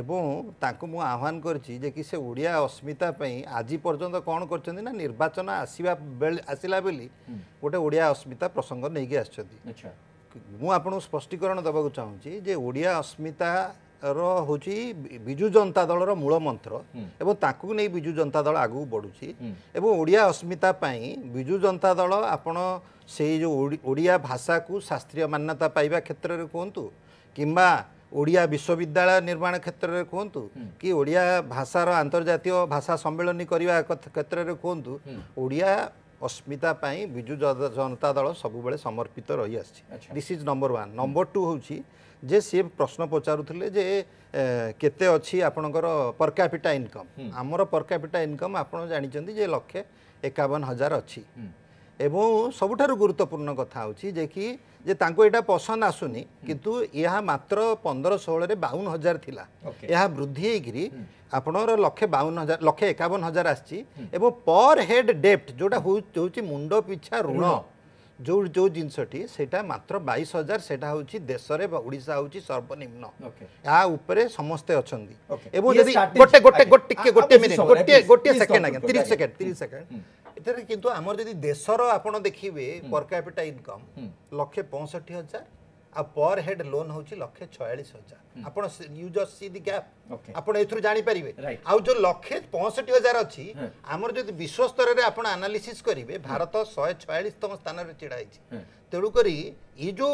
এবং ତାଙ୍କୁ ମୁଁ ଆହ୍ୱାନ କରିଛି ଯେ କି ସେ ଓଡ଼ିଆ ଅସ୍ମିତା ପାଇଁ ଆଜି ପର୍ଯ୍ୟନ୍ତ କ'ଣ କରିଛନ୍ତି ନା ନିର୍ବାଚନ ଆସିବା ବେଳେ ଆସିଲା ବୋଲି ଗୋଟେ ଓଡ଼ିଆ ଅସ୍ମିତା ପ୍ରସଙ୍ଗ ନେଇକି ଆସିଛନ୍ତି ମୁଁ ଆପଣଙ୍କୁ ସ୍ପଷ୍ଟୀକରଣ ଦେବାକୁ ଚାହୁଁଛି ଯେ ଓଡ଼ିଆ ଅସ୍ମିତାର ହେଉଛି ବିଜୁ ଜନତା ଦଳର ମୂଳ ମନ୍ତ୍ର ଏବଂ ତାକୁ ନେଇ ବିଜୁ ଜନତା ଦଳ ଆଗକୁ ବଢ଼ୁଛି ଏବଂ ଓଡ଼ିଆ ଅସ୍ମିତା ପାଇଁ ବିଜୁ ଜନତା ଦଳ ଆପଣ ସେଇ ଯେଉଁ ଓଡ଼ିଆ ଭାଷାକୁ ଶାସ୍ତ୍ରୀୟ ମାନ୍ୟତା ପାଇବା କ୍ଷେତ୍ରରେ କୁହନ୍ତୁ କିମ୍ବା ଓଡ଼ିଆ ବିଶ୍ୱବିଦ୍ୟାଳୟ ନିର୍ମାଣ କ୍ଷେତ୍ରରେ କୁହନ୍ତୁ କି ଓଡ଼ିଆ ଭାଷାର ଆନ୍ତର୍ଜାତୀୟ ଭାଷା ସମ୍ମିଳନୀ କରିବା କ୍ଷେତ୍ରରେ କୁହନ୍ତୁ ଓଡ଼ିଆ ଅସ୍ମିତା ପାଇଁ ବିଜୁ ଜନତା ଦଳ ସବୁବେଳେ ସମର୍ପିତ ରହିଆସିଛି this is number one number two ହେଉଛି ଯେ ସିଏ ପ୍ରଶ୍ନ ପଚାରୁଥିଲେ ଯେ କେତେ ଅଛି ଆପଣଙ୍କର ପର୍କାପିଟା ଇନକମ୍ ଆମର ପର୍କାପିଟା ଇନକମ୍ ଆପଣ ଜାଣିଛନ୍ତି ଯେ ଲକ୍ଷେ ଏକାବନ ହଜାର ଅଛି এবং সবুঠার গুরুত্বপূর্ণ কথা হচ্ছে যে কি যে তাঁকু এটা পসন্দ আসুনি কিন্তু ইহা মাত্র পনেরো ষোহরে বাউন হাজার লা ଏହା ବୃଦ୍ଧି ହେଇକିରି ଆପଣଙ୍କର ଲକ୍ଷେ ବାଉନ ହଜାର ଲକ୍ଷେ ଏକାବନ ହଜାର ଆସିଛି ଏବଂ ପର୍ ହେଡ୍ ଡେପ୍ଟ ଯେଉଁଟା ହେଉଛି ମୁଣ୍ଡ ପିଛା ଋଣ ଯେଉଁ ଯେଉଁ ଜିନିଷଟି ସେଇଟା ମାତ୍ର ବାଇଶ ହଜାର ସେଇଟା ହେଉଛି ଦେଶରେ ବା ଓଡ଼ିଶା ହେଉଛି ସର୍ବନିମ୍ନ ଏହା ଉପରେ ସମସ୍ତେ ଅଛନ୍ତି ଏବଂ ଯଦି ଗୋଟେ ଗୋଟେ ଟିକେ ଗୋଟେ ମିନିଟ୍ ଗୋଟିଏ ଗୋଟିଏ ସେକେଣ୍ଡ ଆଜ୍ଞା ତିରିଶ ସେକେଣ୍ଡ ତିରିଶ ସେକେଣ୍ଡ ଏଥିରେ କିନ୍ତୁ ଆମର ଯଦି ଦେଶର ଆପଣ ଦେଖିବେ ପର କ୍ୟାପିଟା ଇନକମ୍ ଲକ୍ଷେ ପଞ୍ଚଷଠି ହଜାର ଆଉ ପର ହେଡ୍ ଲୋନ୍ ହେଉଛି ଲକ୍ଷେ ଛୟାଳିଶ ହଜାର ଆପଣ you just see the gap ଆପଣ ଏଥିରୁ ଜାଣିପାରିବେ ଆଉ ଯେଉଁ ଲକ୍ଷେ ପଞ୍ଚଷଠି ହଜାର ଅଛି ଆମର ଯଦି ବିଶ୍ୱ ସ୍ତରରେ ଆପଣ ଆନାଲିସିସ୍ କରିବେ ଭାରତ ଶହେ ଛୟାଳିଶତମ ସ୍ଥାନରେ ଛିଡ଼ା ହେଇଛି ତେଣୁକରି ଏଇ ଯେଉଁ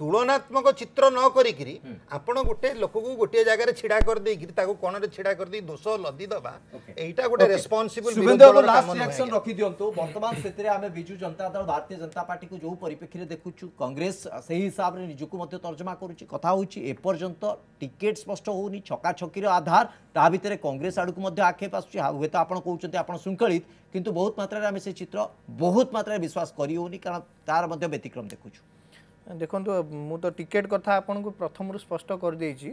ତୁଳନାତ୍ମକ ଚିତ୍ର ନ କରିକିରି ଆପଣ ଗୋଟେ ଲୋକକୁ ଗୋଟିଏ ଜାଗାରେ ଛିଡ଼ା କରିଦେଇକିରି ତାକୁ କଣରେ ଛିଡ଼ା କରିଦେଇ ଦୋଷ ଲଦି ଦେବା ଏଇଟା ଗୋଟେ ରେସ୍ପନ୍ସିବୁଲ ରିଆକ୍ସନ ରଖିଦିଅନ୍ତୁ ବର୍ତ୍ତମାନ ସେଥିରେ ଆମେ ବିଜୁ ଜନତା ଦଳ ଭାରତୀୟ ଜନତା ପାର୍ଟିକୁ ଯେଉଁ ପରିପ୍ରେକ୍ଷୀରେ ଦେଖୁଛୁ କଂଗ୍ରେସ ସେହି ହିସାବରେ ନିଜକୁ ମଧ୍ୟ ତର୍ଜମା କରୁଛି କଥା ହେଉଛି ଏପର୍ଯ୍ୟନ୍ତ ଟିକେଟ୍ ସ୍ପଷ୍ଟ ହେଉନି ଛକାଛକିର ଆଧାର ତା ଭିତରେ କଂଗ୍ରେସ ଆଡ଼କୁ ମଧ୍ୟ ଆକ୍ଷେପ ଆସୁଛି ହୁଏତ ଆପଣ କହୁଛନ୍ତି ଆପଣ ଶୃଙ୍ଖଳିତ କିନ୍ତୁ ବହୁତ ମାତ୍ରାରେ ଆମେ ସେ ଚିତ୍ର ବହୁତ ମାତ୍ରାରେ ବିଶ୍ୱାସ କରିହେଉନି କାରଣ ତାର ମଧ୍ୟ ବ୍ୟତିକ୍ରମ ଦେଖୁଛୁ ଦେଖନ୍ତୁ ମୁଁ ତ ଟିକେଟ୍ କଥା ଆପଣଙ୍କୁ ପ୍ରଥମରୁ ସ୍ପଷ୍ଟ କରିଦେଇଛି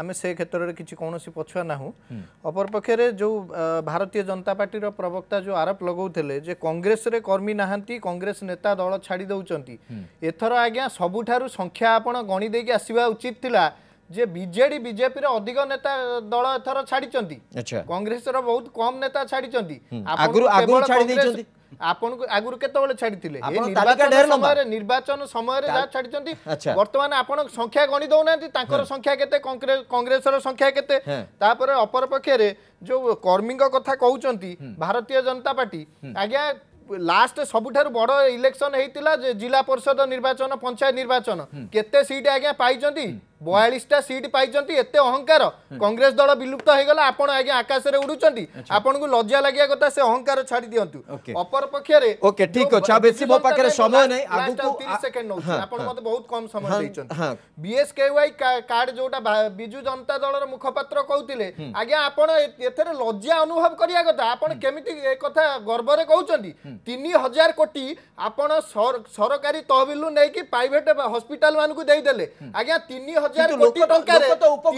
ଆମେ ସେ କ୍ଷେତ୍ରରେ କିଛି କୌଣସି ପଛୁଆ ନାହୁଁ ଅପରପକ୍ଷରେ ଯେଉଁ ଭାରତୀୟ ଜନତା ପାର୍ଟିର ପ୍ରବକ୍ତା ଯେଉଁ ଆରୋପ ଲଗାଉଥିଲେ ଯେ କଂଗ୍ରେସରେ କର୍ମୀ ନାହାନ୍ତି କଂଗ୍ରେସ ନେତା ଦଳ ଛାଡ଼ି ଦେଉଛନ୍ତି ଏଥର ଆଜ୍ଞା ସବୁଠାରୁ ସଂଖ୍ୟା ଆପଣ ଗଣି ଦେଇକି ଆସିବା ଉଚିତ ଥିଲା যে বিজেডি বিজেপির অধিক নেতা দল এথর ছাড়িছন্তি কংগ্রেসর বহুত কম নেতা ছাড়িছন্তি আগুরু আগুরু ছাড়ি দেইছন্তি ଆପଣଙ୍କୁ ଆଗରୁ କେତେବେଳେ ଛାଡ଼ିଥିଲେ ସମୟରେ ନିର୍ବାଚନ ସମୟରେ ଯାହା ଛାଡ଼ିଛନ୍ତି ବର୍ତ୍ତମାନ ଆପଣ ସଂଖ୍ୟା ଗଣି ଦଉନାହାନ୍ତି ତାଙ୍କର ସଂଖ୍ୟା କେତେ କଂଗ୍ରେସର ସଂଖ୍ୟା କେତେ ତାପରେ ଅପରପକ୍ଷରେ ଯୋଉ କର୍ମୀଙ୍କ କଥା କହୁଛନ୍ତି ଭାରତୀୟ ଜନତା ପାର୍ଟି ଆଜ୍ଞା ଲାଷ୍ଟ ସବୁଠାରୁ ବଡ଼ ଇଲେକ୍ସନ ହେଇଥିଲା ଜିଲ୍ଲା ପରିଷଦ ନିର୍ବାଚନ ପଞ୍ଚାୟତ ନିର୍ବାଚନ କେତେ ସିଟ୍ ଆଜ୍ଞା ପାଇଛନ୍ତି ବୟାଳିଶଟା ସିଟ୍ ପାଇଛନ୍ତି ଏତେ ଅହଙ୍କାର କଂଗ୍ରେସ ଦଳ ବିଲୁପ୍ତ ହେଇଗଲା ଆପଣ ଆଜ୍ଞା ଆକାଶରେ ଉଡୁଛନ୍ତି ଆପଣଙ୍କୁ ଲଜ୍ଜା ଲାଗିବା କଥା ସେ ଅହଙ୍କାର ଛାଡି ଦିଅନ୍ତୁ ଅପରପକ୍ଷରେ ଓକେ ଠିକ ଅଛି ଆଉ ବେଶୀ ମୋ ପାଖରେ ସମୟ ନାହିଁ ଆଗକୁ 30 ସେକେଣ୍ଡ ନଉଛି ଆପଣ ମୋତେ ବହୁତ କମ ସମୟ ଦେଇଛନ୍ତି ବିଏସକେୱାଇ କାର୍ଡ ଯୋଉଟା ବିଜୁ ଜନତା ଦଳର ମୁଖପାତ୍ର କହୁଥିଲେ ଆଜ୍ଞା ଆପଣ ଏଥିରେ ଲଜ୍ଜା ଅନୁଭବ କରିବା କଥା ଆପଣ କେମିତି ଏ କଥା ଗର୍ବରେ କହୁଛନ୍ତି ତିନି ହଜାର କୋଟି ଆପଣ ସରକାରୀ ତହବିଲରୁ ନେଇକି ପ୍ରାଇଭେଟ ହସ୍ପିଟାଲ ମାନଙ୍କୁ ଦେଇଦେଲେ ଆଜ୍ଞା ତିନି ହଜାର କୋଟି ଟଙ୍କାରେ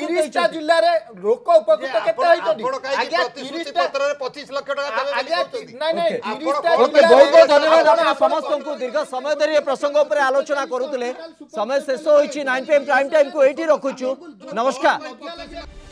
ତିରିଶଟା ଜିଲ୍ଲାରେ ଲୋକ ଉପକୃତ କେତେ ହେଇଛନ୍ତି ଆଜ୍ଞା ତିରିଶଟା ପଚିଶ ଲକ୍ଷ ଟଙ୍କା ସମସ୍ତଙ୍କୁ ଦୀର୍ଘ ସମୟ ଧରି ଏ ପ୍ରସଙ୍ଗ ଉପରେ ଆଲୋଚନା କରୁଥିଲେ ସମୟ ଶେଷ ହୋଇଛି ନାଇନ୍ ପିଏମ୍ ପ୍ରାଇମ୍ ଟାଇମ୍କୁ ଏଇଠି ରଖୁଛୁ ନମସ୍କାର